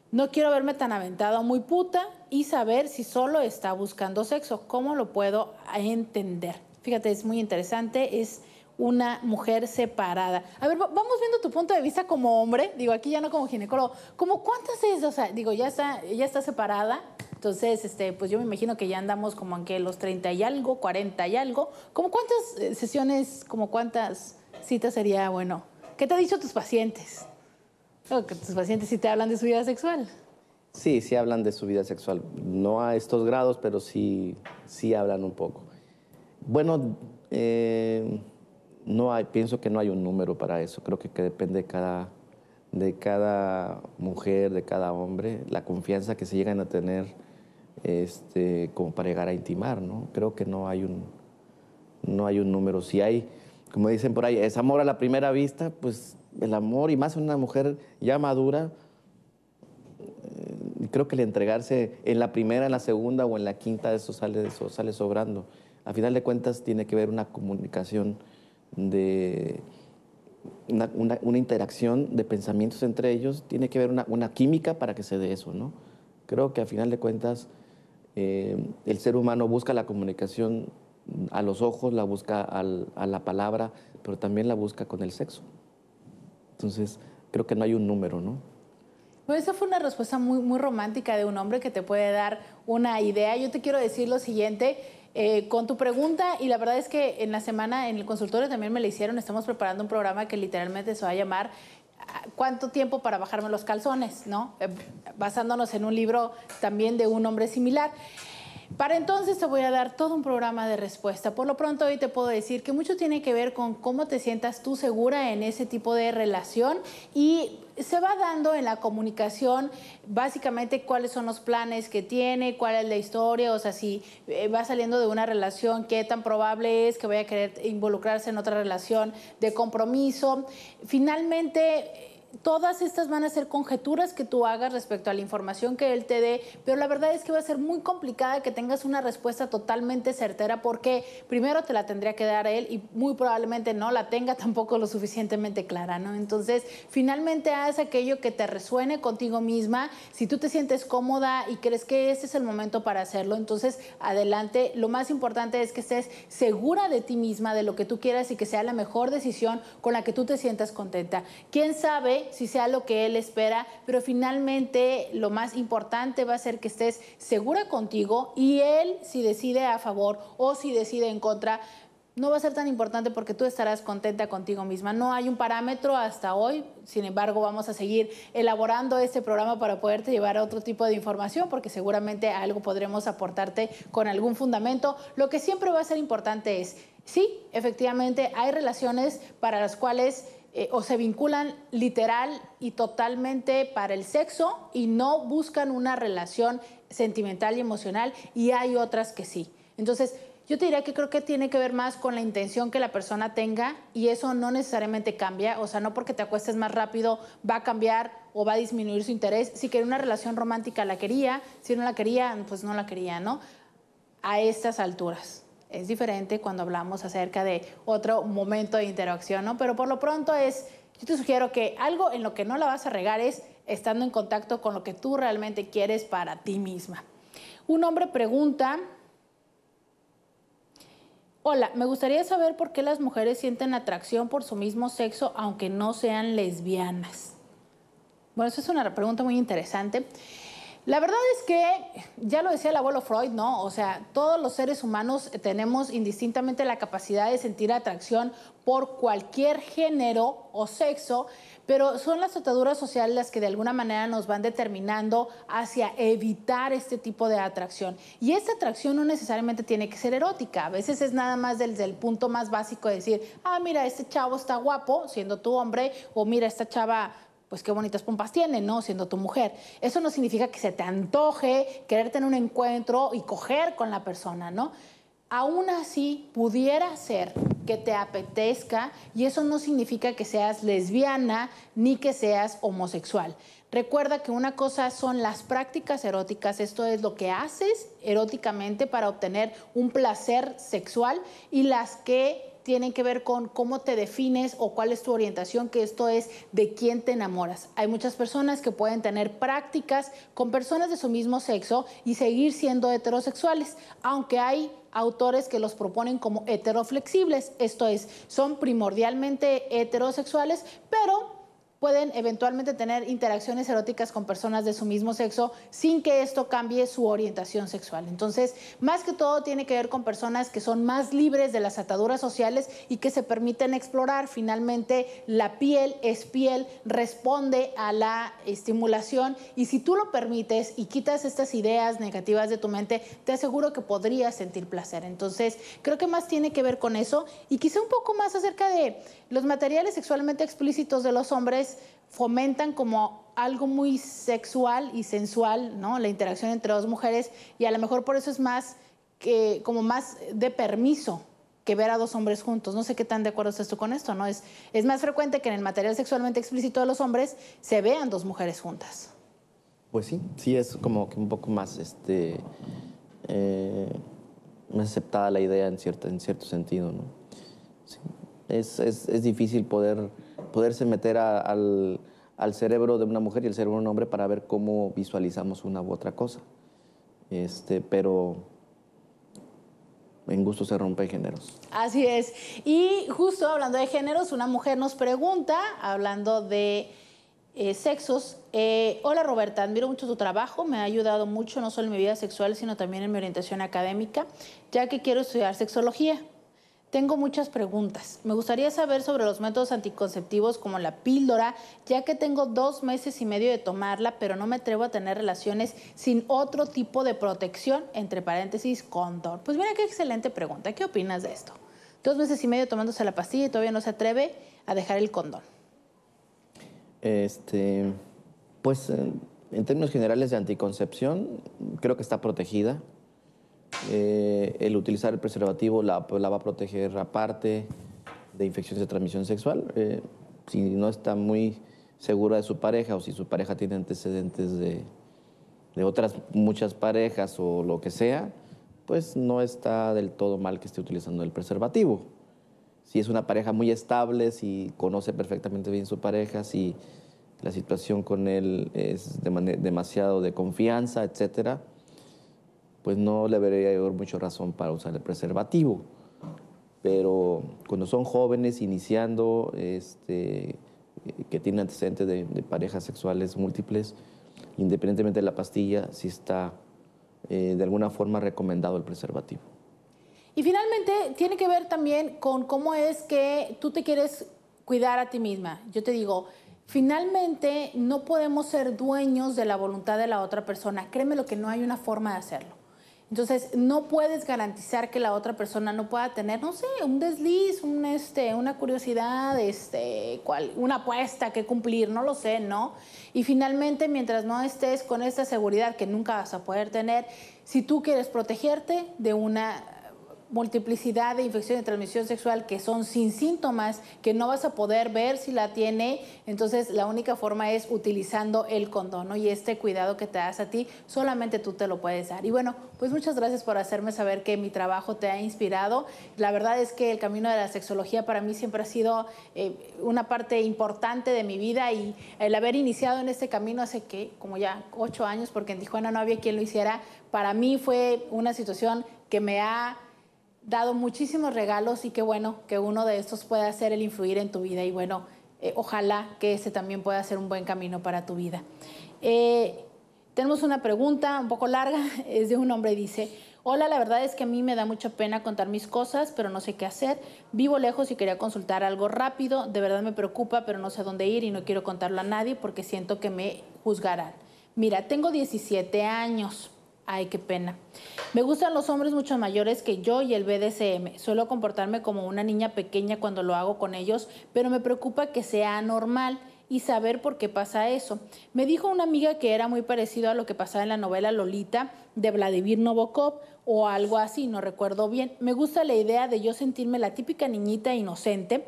No quiero verme tan aventada muy puta y saber si solo está buscando sexo. ¿Cómo lo puedo entender? Fíjate, es muy interesante, es una mujer separada. A ver, vamos viendo tu punto de vista como hombre, digo, aquí ya no como ginecólogo, como cuántas es, o sea, digo, ya está, ella está separada, entonces, este, pues yo me imagino que ya andamos como que los 30 y algo, 40 y algo, como cuántas eh, sesiones, como cuántas citas sería bueno. ¿Qué te han dicho tus pacientes? que tus pacientes sí te hablan de su vida sexual. Sí, sí hablan de su vida sexual. No a estos grados, pero sí, sí hablan un poco. Bueno, eh no hay, pienso que no hay un número para eso. Creo que, que depende de cada, de cada mujer, de cada hombre, la confianza que se llegan a tener este, como para llegar a intimar, ¿no? Creo que no hay un, no hay un número. Si hay, como dicen por ahí, es amor a la primera vista, pues el amor, y más una mujer ya madura, eh, creo que el entregarse en la primera, en la segunda o en la quinta, eso sale, eso sale sobrando. A final de cuentas tiene que ver una comunicación de una, interacción de pensamientos entre ellos, tiene que haber una, química para que se dé eso, ¿no? Creo que a final de cuentas eh, el ser humano busca la comunicación a los ojos, la busca a la palabra, pero también la busca con el sexo. Entonces, creo que no hay un número, ¿no? Bueno, esa fue una respuesta muy, muy romántica de un hombre que te puede dar una idea. Yo te quiero decir lo siguiente, eh, con tu pregunta y la verdad es que en la semana en el consultorio también me la hicieron, estamos preparando un programa que literalmente se va a llamar ah, ¿Cuánto tiempo para bajarme los calzones? ¿no? Eh, basándonos en un libro también de un hombre similar. Para entonces te voy a dar todo un programa de respuesta. Por lo pronto hoy te puedo decir que mucho tiene que ver con cómo te sientas tú segura en ese tipo de relación y se va dando en la comunicación básicamente cuáles son los planes que tiene, cuál es la historia, o sea, si eh, va saliendo de una relación, qué tan probable es que vaya a querer involucrarse en otra relación de compromiso. Finalmente todas estas van a ser conjeturas que tú hagas respecto a la información que él te dé, pero la verdad es que va a ser muy complicada que tengas una respuesta totalmente certera porque primero te la tendría que dar él y muy probablemente no la tenga tampoco lo suficientemente clara, ¿no? Entonces, finalmente haz aquello que te resuene contigo misma, si tú te sientes cómoda y crees que este es el momento para hacerlo, entonces adelante, lo más importante es que estés segura de ti misma, de lo que tú quieras y que sea la mejor decisión con la que tú te sientas contenta. ¿Quién sabe? si sea lo que él espera, pero finalmente lo más importante va a ser que estés segura contigo y él si decide a favor o si decide en contra, no va a ser tan importante porque tú estarás contenta contigo misma. No hay un parámetro hasta hoy, sin embargo vamos a seguir elaborando este programa para poderte llevar a otro tipo de información porque seguramente algo podremos aportarte con algún fundamento. Lo que siempre va a ser importante es, sí, efectivamente hay relaciones para las cuales eh, o se vinculan literal y totalmente para el sexo y no buscan una relación sentimental y emocional y hay otras que sí. Entonces, yo te diría que creo que tiene que ver más con la intención que la persona tenga y eso no necesariamente cambia, o sea, no porque te acuestes más rápido va a cambiar o va a disminuir su interés. Si quería una relación romántica la quería, si no la quería, pues no la quería, ¿no? A estas alturas. Es diferente cuando hablamos acerca de otro momento de interacción, ¿no? Pero por lo pronto es, yo te sugiero que algo en lo que no la vas a regar es estando en contacto con lo que tú realmente quieres para ti misma. Un hombre pregunta, hola, me gustaría saber por qué las mujeres sienten atracción por su mismo sexo aunque no sean lesbianas. Bueno, esa es una pregunta muy interesante. La verdad es que, ya lo decía el abuelo Freud, ¿no? O sea, todos los seres humanos tenemos indistintamente la capacidad de sentir atracción por cualquier género o sexo, pero son las ataduras sociales las que de alguna manera nos van determinando hacia evitar este tipo de atracción. Y esta atracción no necesariamente tiene que ser erótica, a veces es nada más desde el punto más básico de decir, ah, mira, este chavo está guapo, siendo tu hombre, o mira, esta chava pues qué bonitas pompas tiene, ¿no? Siendo tu mujer. Eso no significa que se te antoje quererte en un encuentro y coger con la persona, ¿no? Aún así, pudiera ser que te apetezca y eso no significa que seas lesbiana ni que seas homosexual. Recuerda que una cosa son las prácticas eróticas, esto es lo que haces eróticamente para obtener un placer sexual y las que tienen que ver con cómo te defines o cuál es tu orientación, que esto es de quién te enamoras. Hay muchas personas que pueden tener prácticas con personas de su mismo sexo y seguir siendo heterosexuales, aunque hay autores que los proponen como heteroflexibles, esto es, son primordialmente heterosexuales, pero pueden eventualmente tener interacciones eróticas con personas de su mismo sexo sin que esto cambie su orientación sexual. Entonces, más que todo tiene que ver con personas que son más libres de las ataduras sociales y que se permiten explorar. Finalmente, la piel es piel, responde a la estimulación y si tú lo permites y quitas estas ideas negativas de tu mente, te aseguro que podrías sentir placer. Entonces, creo que más tiene que ver con eso y quizá un poco más acerca de los materiales sexualmente explícitos de los hombres fomentan como algo muy sexual y sensual, ¿no? La interacción entre dos mujeres y a lo mejor por eso es más como más de permiso que ver a dos hombres juntos. No sé qué tan de acuerdo estás tú con esto, ¿no? Es, es más frecuente que en el material sexualmente explícito de los hombres se vean dos mujeres juntas. Pues sí, sí es como que un poco más este eh, aceptada la idea en cierto, en cierto sentido, Es, es difícil poder poderse meter al, cerebro de una mujer y el cerebro de un hombre para ver cómo visualizamos una u otra cosa. Este, pero en gusto se rompe géneros. Así es. Y justo hablando de géneros, una mujer nos pregunta, hablando de eh, sexos, eh, hola Roberta, admiro mucho tu trabajo, me ha ayudado mucho no solo en mi vida sexual, sino también en mi orientación académica, ya que quiero estudiar sexología. Tengo muchas preguntas. Me gustaría saber sobre los métodos anticonceptivos como la píldora, ya que tengo dos meses y medio de tomarla, pero no me atrevo a tener relaciones sin otro tipo de protección, entre paréntesis, condón. Pues mira qué excelente pregunta. ¿Qué opinas de esto? Dos meses y medio tomándose la pastilla y todavía no se atreve a dejar el condón. Este, pues en términos generales de anticoncepción, creo que está protegida eh, el utilizar el preservativo pues, la, va a proteger aparte de infecciones de transmisión sexual. Eh, si no está muy segura de su pareja o si su pareja tiene antecedentes de, otras muchas parejas o lo que sea, pues no está del todo mal que esté utilizando el preservativo. Si es una pareja muy estable, si conoce perfectamente bien su pareja, si la situación con él es demasiado de confianza, etcétera, pues no le vería yo mucha razón para usar el preservativo. Pero cuando son jóvenes iniciando, este, que tienen antecedentes de, parejas sexuales múltiples, independientemente de la pastilla, sí está eh, de alguna forma recomendado el preservativo. Y finalmente, tiene que ver también con cómo es que tú te quieres cuidar a ti misma. Yo te digo, finalmente no podemos ser dueños de la voluntad de la otra persona. Créeme lo que no hay una forma de hacerlo. Entonces, no puedes garantizar que la otra persona no pueda tener, no sé, un desliz, un este, una curiosidad, este, una apuesta que cumplir, no lo sé, ¿no? Y finalmente, mientras no estés con esta seguridad que nunca vas a poder tener, si tú quieres protegerte de una multiplicidad de infecciones de transmisión sexual que son sin síntomas, que no vas a poder ver si la tiene. Entonces, la única forma es utilizando el condón y este cuidado que te das a ti, solamente tú te lo puedes dar. Y bueno, pues muchas gracias por hacerme saber que mi trabajo te ha inspirado. La verdad es que el camino de la sexología para mí siempre ha sido eh, una parte importante de mi vida y el haber iniciado en este camino hace que, como ya ocho años, porque en Tijuana no había quien lo hiciera, para mí fue una situación que me ha dado muchísimos regalos y qué bueno que uno de estos pueda ser el influir en tu vida y bueno, eh, ojalá que ese también pueda ser un buen camino para tu vida. Eh, tenemos una pregunta un poco larga, es de un hombre, dice, hola, la verdad es que a mí me da mucha pena contar mis cosas, pero no sé qué hacer, vivo lejos y quería consultar algo rápido, de verdad me preocupa, pero no sé dónde ir y no quiero contarlo a nadie porque siento que me juzgarán. Mira, tengo 17 años Ay, qué pena. Me gustan los hombres mucho mayores que yo y el BDSM. Suelo comportarme como una niña pequeña cuando lo hago con ellos, pero me preocupa que sea anormal y saber por qué pasa eso. Me dijo una amiga que era muy parecido a lo que pasaba en la novela Lolita de Vladimir Novokov o algo así, no recuerdo bien. Me gusta la idea de yo sentirme la típica niñita inocente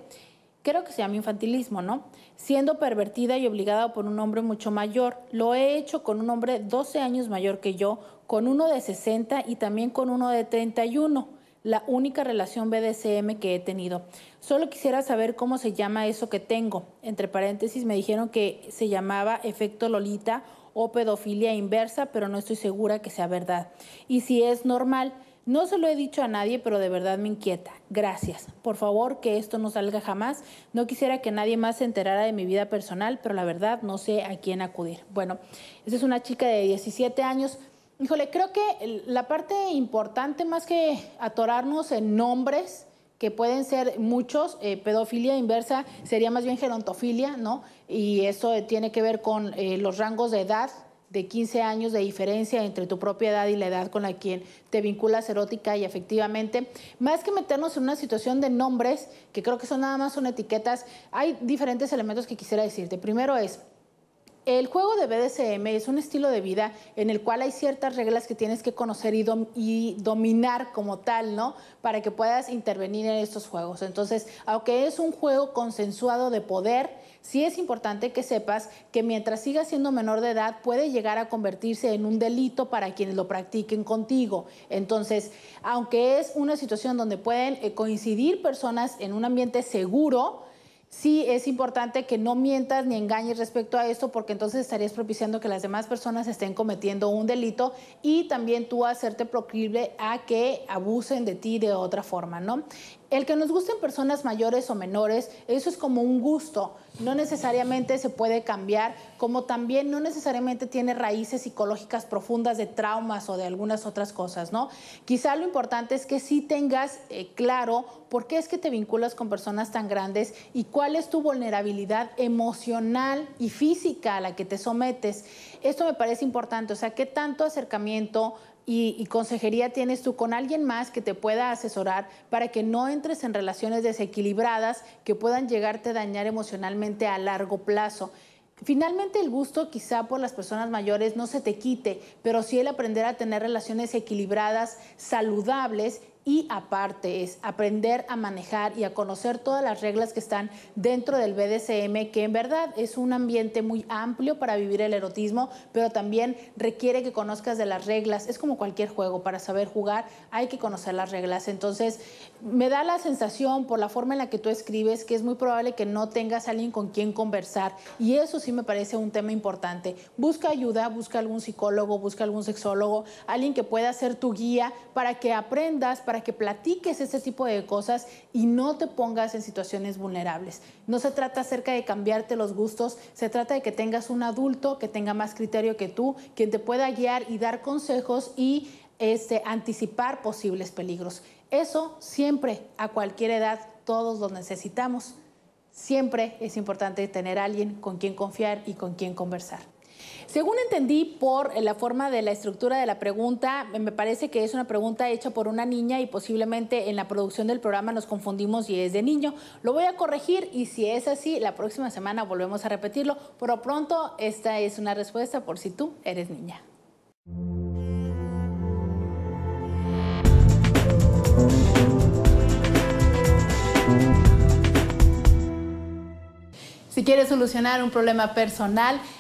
creo que se llama infantilismo, ¿no? Siendo pervertida y obligada por un hombre mucho mayor. Lo he hecho con un hombre 12 años mayor que yo, con uno de 60 y también con uno de 31, la única relación BDSM que he tenido. Solo quisiera saber cómo se llama eso que tengo. Entre paréntesis me dijeron que se llamaba efecto Lolita o pedofilia inversa, pero no estoy segura que sea verdad. Y si es normal, no se lo he dicho a nadie, pero de verdad me inquieta. Gracias. Por favor, que esto no salga jamás. No quisiera que nadie más se enterara de mi vida personal, pero la verdad no sé a quién acudir. Bueno, esa es una chica de 17 años. Híjole, creo que la parte importante más que atorarnos en nombres, que pueden ser muchos, eh, pedofilia inversa sería más bien gerontofilia, ¿no? Y eso tiene que ver con eh, los rangos de edad de 15 años de diferencia entre tu propia edad y la edad con la que te vinculas erótica y efectivamente, Más que meternos en una situación de nombres, que creo que son nada más son etiquetas, hay diferentes elementos que quisiera decirte. Primero es, el juego de BDSM es un estilo de vida en el cual hay ciertas reglas que tienes que conocer y, dominar como tal, ¿no? Para que puedas intervenir en estos juegos. Entonces, aunque es un juego consensuado de poder, sí es importante que sepas que mientras sigas siendo menor de edad puede llegar a convertirse en un delito para quienes lo practiquen contigo. Entonces, aunque es una situación donde pueden eh, coincidir personas en un ambiente seguro, sí es importante que no mientas ni engañes respecto a esto porque entonces estarías propiciando que las demás personas estén cometiendo un delito y también tú hacerte proclive a que abusen de ti de otra forma, ¿no? el que nos gusten personas mayores o menores, eso es como un gusto, no necesariamente se puede cambiar, como también no necesariamente tiene raíces psicológicas profundas de traumas o de algunas otras cosas, ¿no? Quizá lo importante es que sí tengas eh, claro por qué es que te vinculas con personas tan grandes y cuál es tu vulnerabilidad emocional y física a la que te sometes. Esto me parece importante, o sea, qué tanto acercamiento y, consejería tienes tú con alguien más que te pueda asesorar para que no entres en relaciones desequilibradas que puedan llegarte a dañar emocionalmente a largo plazo. Finalmente el gusto quizá por las personas mayores no se te quite, pero sí el aprender a tener relaciones equilibradas, saludables y aparte es aprender a manejar y a conocer todas las reglas que están dentro del BDSM, que en verdad es un ambiente muy amplio para vivir el erotismo, pero también requiere que conozcas de las reglas. Es como cualquier juego, para saber jugar hay que conocer las reglas. Entonces, me da la sensación por la forma en la que tú escribes que es muy probable que no tengas alguien con quien conversar y eso sí me parece un tema importante. Busca ayuda, busca algún psicólogo, busca algún sexólogo, alguien que pueda ser tu guía para que aprendas para que platiques ese tipo de cosas y no te pongas en situaciones vulnerables. No se trata acerca de cambiarte los gustos, se trata de que tengas un adulto que tenga más criterio que tú, quien te pueda guiar y dar consejos y este, anticipar posibles peligros. Eso siempre, a cualquier edad, todos lo necesitamos. Siempre es importante tener alguien con quien confiar y con quien conversar. Según entendí por eh, la forma de la estructura de la pregunta, eh, me parece que es una pregunta hecha por una niña y posiblemente en la producción del programa nos confundimos y es de niño. Lo voy a corregir y si es así, la próxima semana volvemos a repetirlo. Por lo pronto, esta es una respuesta por si tú eres niña. Si quieres solucionar un problema personal,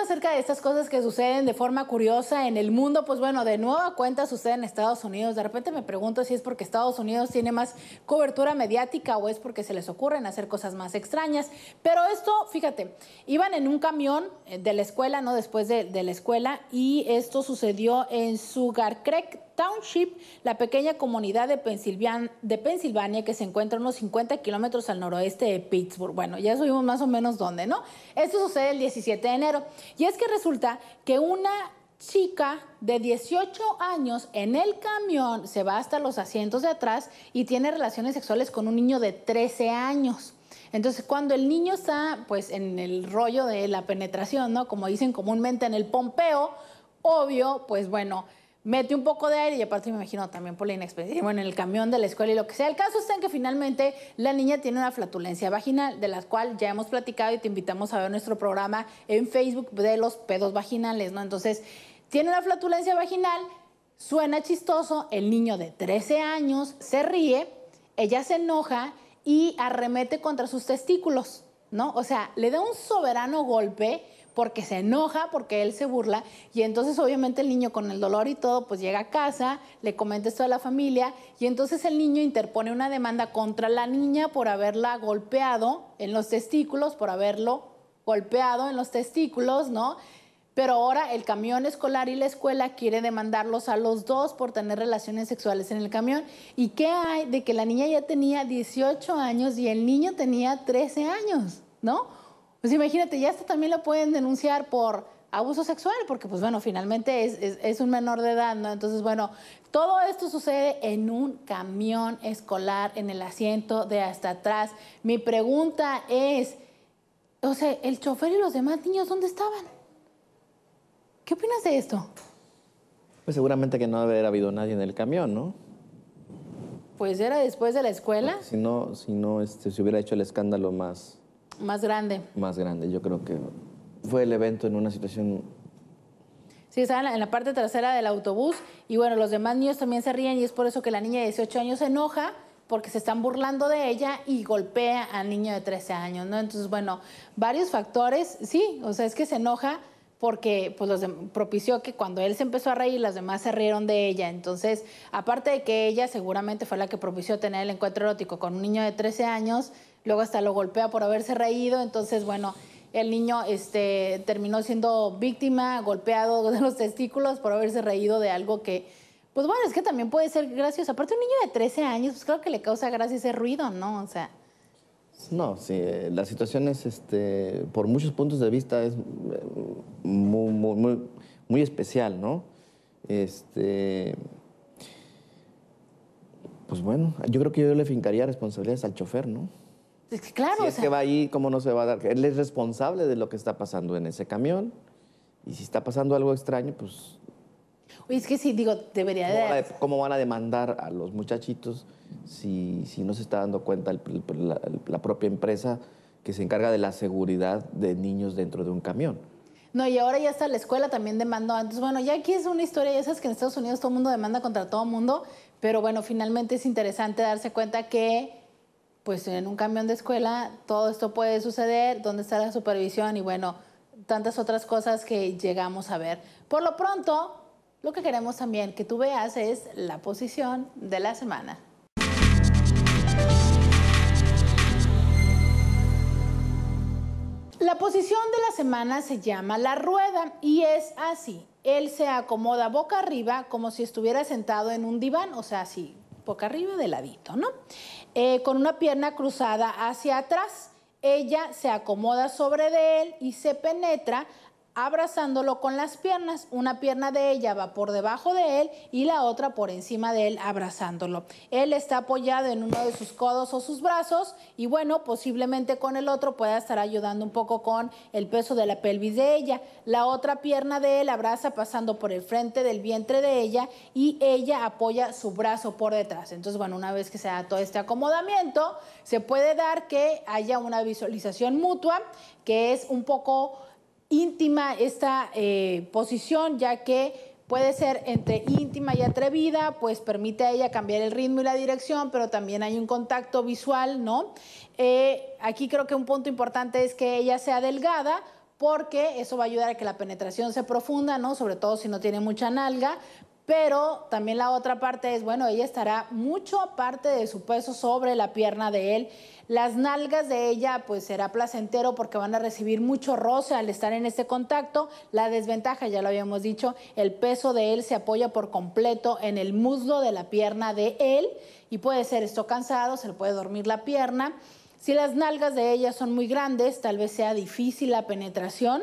acerca de estas cosas que suceden de forma curiosa en el mundo, pues bueno, de nueva cuenta sucede en Estados Unidos. De repente me pregunto si es porque Estados Unidos tiene más cobertura mediática o es porque se les ocurren hacer cosas más extrañas. Pero esto, fíjate, iban en un camión eh, de la escuela, ¿no? Después de, de la escuela, y esto sucedió en Sugar Creek, Township, la pequeña comunidad de, Pensilvania, que se encuentra a unos 50 kilómetros al noroeste de Pittsburgh. Bueno, ya subimos más o menos dónde, ¿no? Esto sucede el 17 de enero. Y es que resulta que una chica de 18 años en el camión se va hasta los asientos de atrás y tiene relaciones sexuales con un niño de 13 años. Entonces, cuando el niño está pues en el rollo de la penetración, ¿no? Como dicen comúnmente en el pompeo, obvio, pues bueno, mete un poco de aire y aparte me imagino también por la inexperiencia, bueno, en el camión de la escuela y lo que sea. El caso está en que finalmente la niña tiene una flatulencia vaginal, de la cual ya hemos platicado y te invitamos a ver nuestro programa en Facebook de los pedos vaginales, ¿no? Entonces, tiene una flatulencia vaginal, suena chistoso, el niño de 13 años se ríe, ella se enoja y arremete contra sus testículos, ¿no? O sea, le da un soberano golpe porque se enoja, porque él se burla. Y entonces obviamente el niño con el dolor y todo, pues llega a casa, le comenta esto a la familia y entonces el niño interpone una demanda contra la niña por haberla golpeado en los testículos, por haberlo golpeado en los testículos, ¿no? Pero ahora el camión escolar y la escuela quiere demandarlos a los dos por tener relaciones sexuales en el camión. ¿Y qué hay de que la niña ya tenía 18 años y el niño tenía 13 años, ¿no? Pues imagínate, ya hasta también lo pueden denunciar por abuso sexual, porque pues bueno, finalmente es, un menor de edad, ¿no? Entonces, bueno, todo esto sucede en un camión escolar, en el asiento de hasta atrás. Mi pregunta es, o sea, el chofer y los demás niños, ¿dónde estaban? ¿Qué opinas de esto? Pues seguramente que no debe habido nadie en el camión, ¿no? Pues era después de la escuela. si no, si no, este, se hubiera hecho el escándalo más más grande. Más grande, yo creo que fue el evento en una situación... Sí, está en la parte trasera del autobús y bueno, los demás niños también se ríen y es por eso que la niña de 18 años se enoja porque se están burlando de ella y golpea al niño de 13 años, ¿no? Entonces, bueno, varios factores, sí, o sea, es que se enoja porque pues los propició que cuando él se empezó a reír, las demás se rieron de ella. Entonces, aparte de que ella seguramente fue la que propició tener el encuentro erótico con un niño de 13 años, luego hasta lo golpea por haberse reído, entonces bueno, el niño este, terminó siendo víctima, golpeado de los testículos por haberse reído de algo que, pues bueno, es que también puede ser gracioso. Aparte, un niño de 13 años, pues creo que le causa gracia ese ruido, ¿no? O sea... No, sí, la situación es, este, por muchos puntos de vista, es eh, muy, muy especial, ¿no? Este, pues bueno, yo creo que yo le fincaría responsabilidades al chofer, ¿no? Es que, claro, si es que va ahí, ¿cómo no se va a dar? Él es responsable de lo que está pasando en ese camión. Y si está pasando algo extraño, pues. Oye, es que sí, digo, debería ¿Cómo, de... ¿Cómo van a demandar a los muchachitos si, si no se está dando cuenta la, propia empresa que se encarga de la seguridad de niños dentro de un camión? No, y ahora ya está la escuela también demandando. Entonces, bueno, ya aquí es una historia ya sabes que en Estados Unidos todo el mundo demanda contra todo el mundo, pero bueno, finalmente es interesante darse cuenta que pues en un camión de escuela todo esto puede suceder, dónde está la supervisión y bueno, tantas otras cosas que llegamos a ver. Por lo pronto, lo que queremos también que tú veas es la posición de la semana. La posición de la semana se llama la rueda y es así. Él se acomoda boca arriba como si estuviera sentado en un diván, o sea, así boca arriba, de ladito, ¿no? Eh, con una pierna cruzada hacia atrás. Ella se acomoda sobre de él y se penetra abrazándolo con las piernas. Una pierna de ella va por debajo de él y la otra por encima de él abrazándolo. Él está apoyado en uno de sus codos o sus brazos y bueno, posiblemente con el otro pueda estar ayudando un poco con el peso de la pelvis de ella. La otra pierna de él abraza pasando por el frente del vientre de ella y ella apoya su brazo por detrás. Entonces, bueno, una vez que se da todo este acomodamiento, se puede dar que haya una visualización mutua que es un poco íntima esta eh, posición, ya que puede ser entre íntima y atrevida, pues permite a ella cambiar el ritmo y la dirección, pero también hay un contacto visual, ¿no? Eh, aquí creo que un punto importante es que ella sea delgada porque eso va a ayudar a que la penetración se profunda, ¿no? Sobre todo si no tiene mucha nalga, pero también la otra parte es, bueno, ella estará mucho aparte de su peso sobre la pierna de él. Las nalgas de ella pues será placentero porque van a recibir mucho roce al estar en este contacto. La desventaja, ya lo habíamos dicho, el peso de él se apoya por completo en el muslo de la pierna de él y puede ser esto cansado, se le puede dormir la pierna. Si las nalgas de ella son muy grandes, tal vez sea difícil la penetración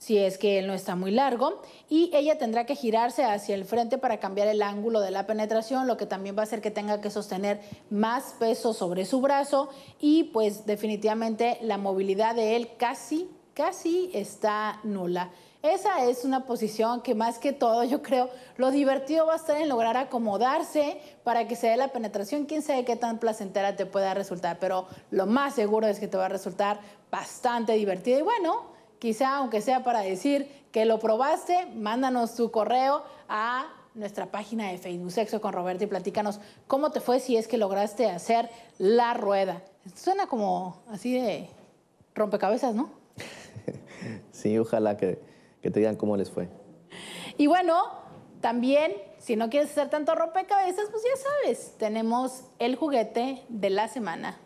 si es que él no está muy largo, y ella tendrá que girarse hacia el frente para cambiar el ángulo de la penetración, lo que también va a hacer que tenga que sostener más peso sobre su brazo y pues definitivamente la movilidad de él casi, casi está nula. Esa es una posición que más que todo yo creo lo divertido va a estar en lograr acomodarse para que se dé la penetración. Quién sabe qué tan placentera te pueda resultar, pero lo más seguro es que te va a resultar bastante divertido. Y bueno, quizá aunque sea para decir que lo probaste, mándanos tu correo a nuestra página de Facebook, Sexo con Roberto, y platícanos cómo te fue si es que lograste hacer la rueda. Suena como así de rompecabezas, ¿no? Sí, ojalá que, te digan cómo les fue. Y bueno, también, si no quieres hacer tanto rompecabezas, pues ya sabes, tenemos el juguete de la semana.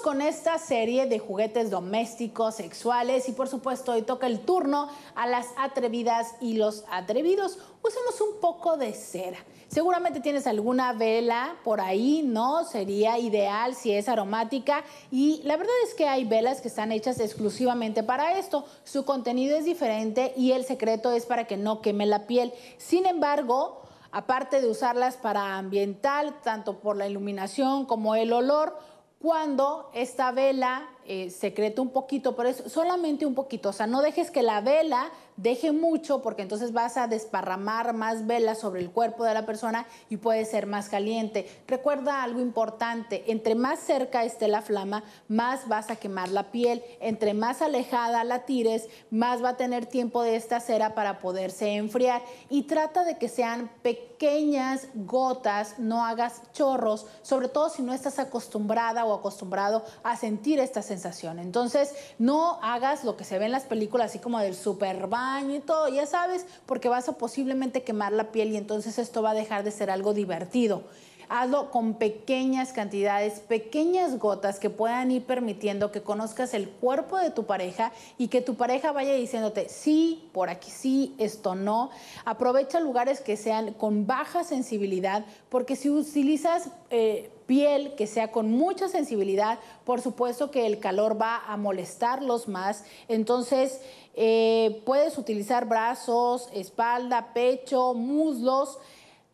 con esta serie de juguetes domésticos, sexuales y por supuesto hoy toca el turno a las atrevidas y los atrevidos. Usemos un poco de cera. Seguramente tienes alguna vela por ahí, ¿no? Sería ideal si es aromática y la verdad es que hay velas que están hechas exclusivamente para esto. Su contenido es diferente y el secreto es para que no queme la piel. Sin embargo, aparte de usarlas para ambiental, tanto por la iluminación como el olor, cuando esta vela eh, secreta un poquito, pero es solamente un poquito, o sea, no dejes que la vela deje mucho porque entonces vas a desparramar más velas sobre el cuerpo de la persona y puede ser más caliente. Recuerda algo importante, entre más cerca esté la flama, más vas a quemar la piel, entre más alejada la tires, más va a tener tiempo de esta cera para poderse enfriar y trata de que sean pequeñas gotas, no hagas chorros, sobre todo si no estás acostumbrada o acostumbrado a sentir esta sensación. Entonces, no hagas lo que se ve en las películas así como del Superman y todo, ya sabes, porque vas a posiblemente quemar la piel y entonces esto va a dejar de ser algo divertido. Hazlo con pequeñas cantidades, pequeñas gotas que puedan ir permitiendo que conozcas el cuerpo de tu pareja y que tu pareja vaya diciéndote, sí, por aquí sí, esto no. Aprovecha lugares que sean con baja sensibilidad, porque si utilizas... Eh, piel que sea con mucha sensibilidad. Por supuesto que el calor va a molestarlos más. Entonces, eh, puedes utilizar brazos, espalda, pecho, muslos.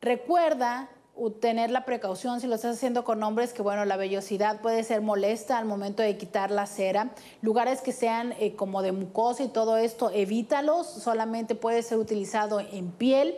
Recuerda tener la precaución si lo estás haciendo con hombres que bueno la vellosidad puede ser molesta al momento de quitar la cera lugares que sean eh, como de mucosa y todo esto evítalos solamente puede ser utilizado en piel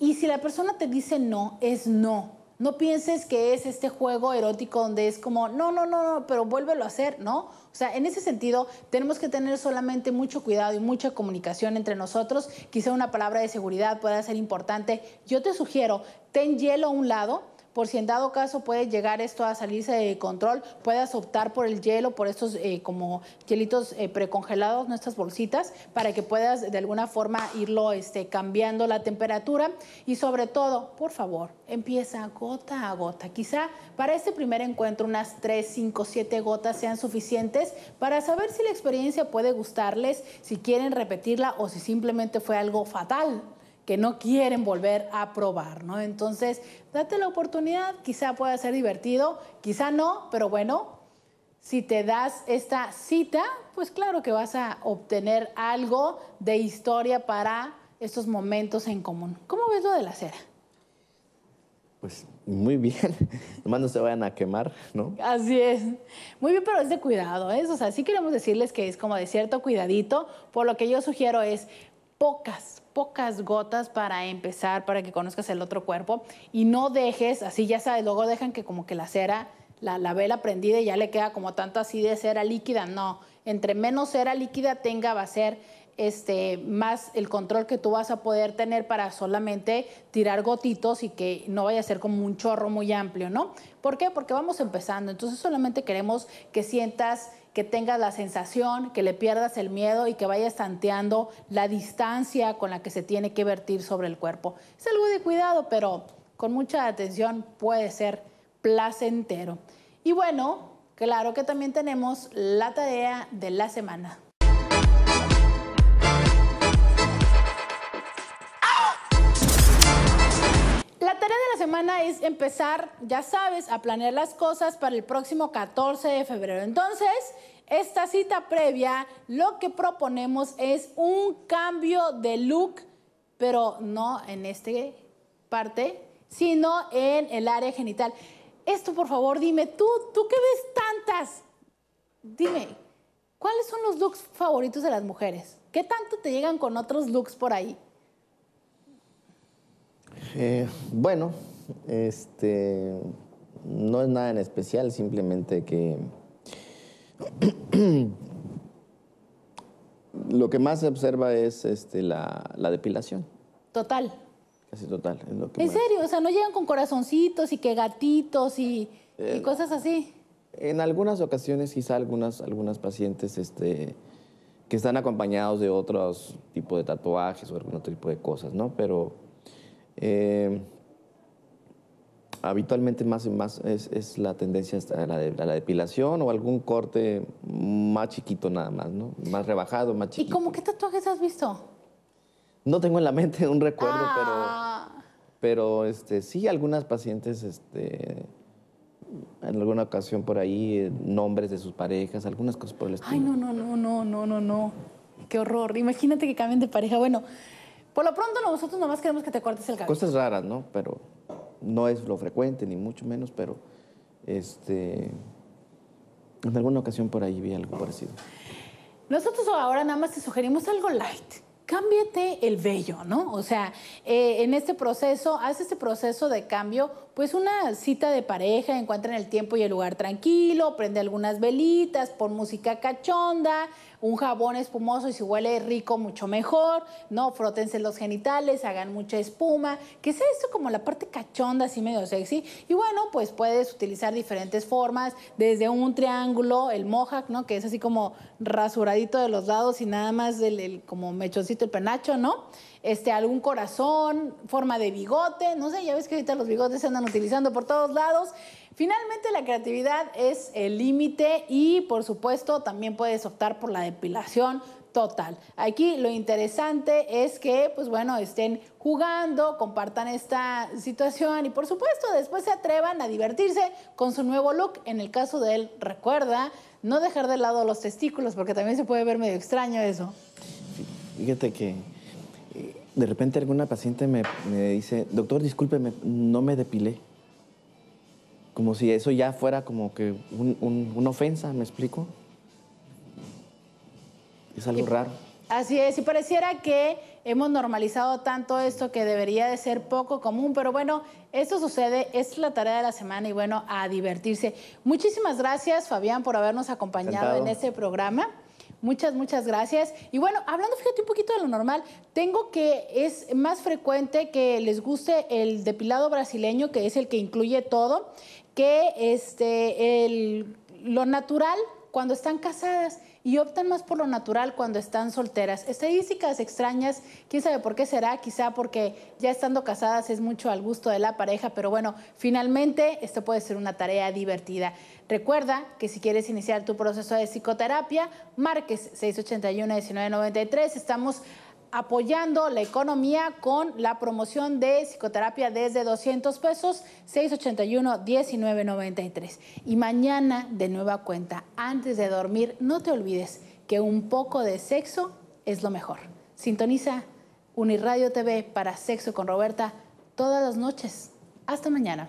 y si la persona te dice no es no no pienses que es este juego erótico donde es como, no, no, no, pero vuélvelo a hacer, ¿no? O sea, en ese sentido, tenemos que tener solamente mucho cuidado y mucha comunicación entre nosotros. Quizá una palabra de seguridad pueda ser importante. Yo te sugiero, ten hielo a un lado por si en dado caso puede llegar esto a salirse de control, puedas optar por el hielo, por estos eh, como hielitos eh, precongelados, nuestras bolsitas, para que puedas de alguna forma irlo este, cambiando la temperatura y sobre todo, por favor, empieza gota a gota. Quizá para este primer encuentro unas 3, 5, 7 gotas sean suficientes para saber si la experiencia puede gustarles, si quieren repetirla o si simplemente fue algo fatal que no quieren volver a probar, ¿no? Entonces, date la oportunidad, quizá pueda ser divertido, quizá no, pero bueno, si te das esta cita, pues claro que vas a obtener algo de historia para estos momentos en común. ¿Cómo ves lo de la cera? Pues muy bien, nomás no se vayan a quemar, ¿no? Así es. Muy bien, pero es de cuidado, ¿eh? O sea, sí queremos decirles que es como de cierto cuidadito, por lo que yo sugiero es pocas, pocas gotas para empezar, para que conozcas el otro cuerpo y no dejes, así ya sabes, luego dejan que como que la cera, la, vela prendida y ya le queda como tanto así de cera líquida, no, entre menos cera líquida tenga va a ser este, más el control que tú vas a poder tener para solamente tirar gotitos y que no vaya a ser como un chorro muy amplio, ¿no? ¿Por qué? Porque vamos empezando, entonces solamente queremos que sientas que tengas la sensación, que le pierdas el miedo y que vayas tanteando la distancia con la que se tiene que vertir sobre el cuerpo. Es algo de cuidado, pero con mucha atención puede ser placentero. Y bueno, claro que también tenemos la tarea de la semana. semana es empezar, ya sabes, a planear las cosas para el próximo 14 de febrero. Entonces, esta cita previa, lo que proponemos es un cambio de look, pero no en este parte, sino en el área genital. Esto, por favor, dime, tú, tú que ves tantas, dime, ¿cuáles son los looks favoritos de las mujeres? ¿Qué tanto te llegan con otros looks por ahí? Eh, bueno, este, no es nada en especial, simplemente que lo que más se observa es este, la, depilación. Total. Casi total. ¿En serio? O sea, no llegan con corazoncitos y que gatitos y, eh, cosas así. En algunas ocasiones, quizá algunas, algunas pacientes este, que están acompañados de otros tipos de tatuajes o algún otro tipo de cosas, ¿no? Pero eh, habitualmente más y más es, la tendencia a la, depilación o algún corte más chiquito nada más, ¿no? Más rebajado, más chiquito. ¿Y cómo qué tatuajes has visto? No tengo en la mente un recuerdo, ah. pero, pero este, sí algunas pacientes, este, en alguna ocasión por ahí, eh, nombres de sus parejas, algunas cosas por el estilo. Ay, no, no, no, no, no, no, no. Qué horror. Imagínate que cambien de pareja. Bueno, por lo pronto nosotros nomás queremos que te cortes el cabello. Cosas raras, ¿no? Pero no es lo frecuente, ni mucho menos, pero este, en alguna ocasión por ahí vi algo parecido. Nosotros ahora nada más te sugerimos algo light. Cámbiate el vello, ¿no? O sea, eh, en este proceso, haz este proceso de cambio, pues una cita de pareja, encuentran el tiempo y el lugar tranquilo, prende algunas velitas, pon música cachonda, un jabón espumoso y si huele rico, mucho mejor, ¿no? Frótense los genitales, hagan mucha espuma, que sea esto como la parte cachonda, así medio sexy. Y bueno, pues puedes utilizar diferentes formas, desde un triángulo, el mohawk, ¿no? Que es así como rasuradito de los lados y nada más el, como mechoncito, el penacho, ¿no? Este, algún corazón, forma de bigote, no sé, ya ves que ahorita los bigotes se andan utilizando por todos lados. Finalmente, la creatividad es el límite y, por supuesto, también puedes optar por la depilación total. Aquí lo interesante es que, pues bueno, estén jugando, compartan esta situación y por supuesto después se atrevan a divertirse con su nuevo look. En el caso de él, recuerda no dejar de lado los testículos porque también se puede ver medio extraño eso. Fíjate que eh, de repente alguna paciente me, dice, doctor, discúlpeme, no me depilé como si eso ya fuera como que una ofensa, ¿me explico? Es algo raro. Así es, y pareciera que hemos normalizado tanto esto que debería de ser poco común, pero bueno, esto sucede, es la tarea de la semana y bueno, a divertirse. Muchísimas gracias, Fabián, por habernos acompañado en este programa. Muchas, muchas gracias. Y bueno, hablando, fíjate un poquito de lo normal, tengo que es más frecuente que les guste el depilado brasileño, que es el que incluye todo que este, lo natural cuando están casadas y optan más por lo natural cuando están solteras. Estadísticas extrañas, quién sabe por qué será, quizá porque ya estando casadas es mucho al gusto de la pareja, pero bueno, finalmente esto puede ser una tarea divertida. Recuerda que si quieres iniciar tu proceso de psicoterapia, marques 681-1993, estamos apoyando la economía con la promoción de psicoterapia desde 200 pesos, 681-1993. Y mañana, de nueva cuenta, antes de dormir, no te olvides que un poco de sexo es lo mejor. Sintoniza Unirradio TV para Sexo con Roberta todas las noches. Hasta mañana.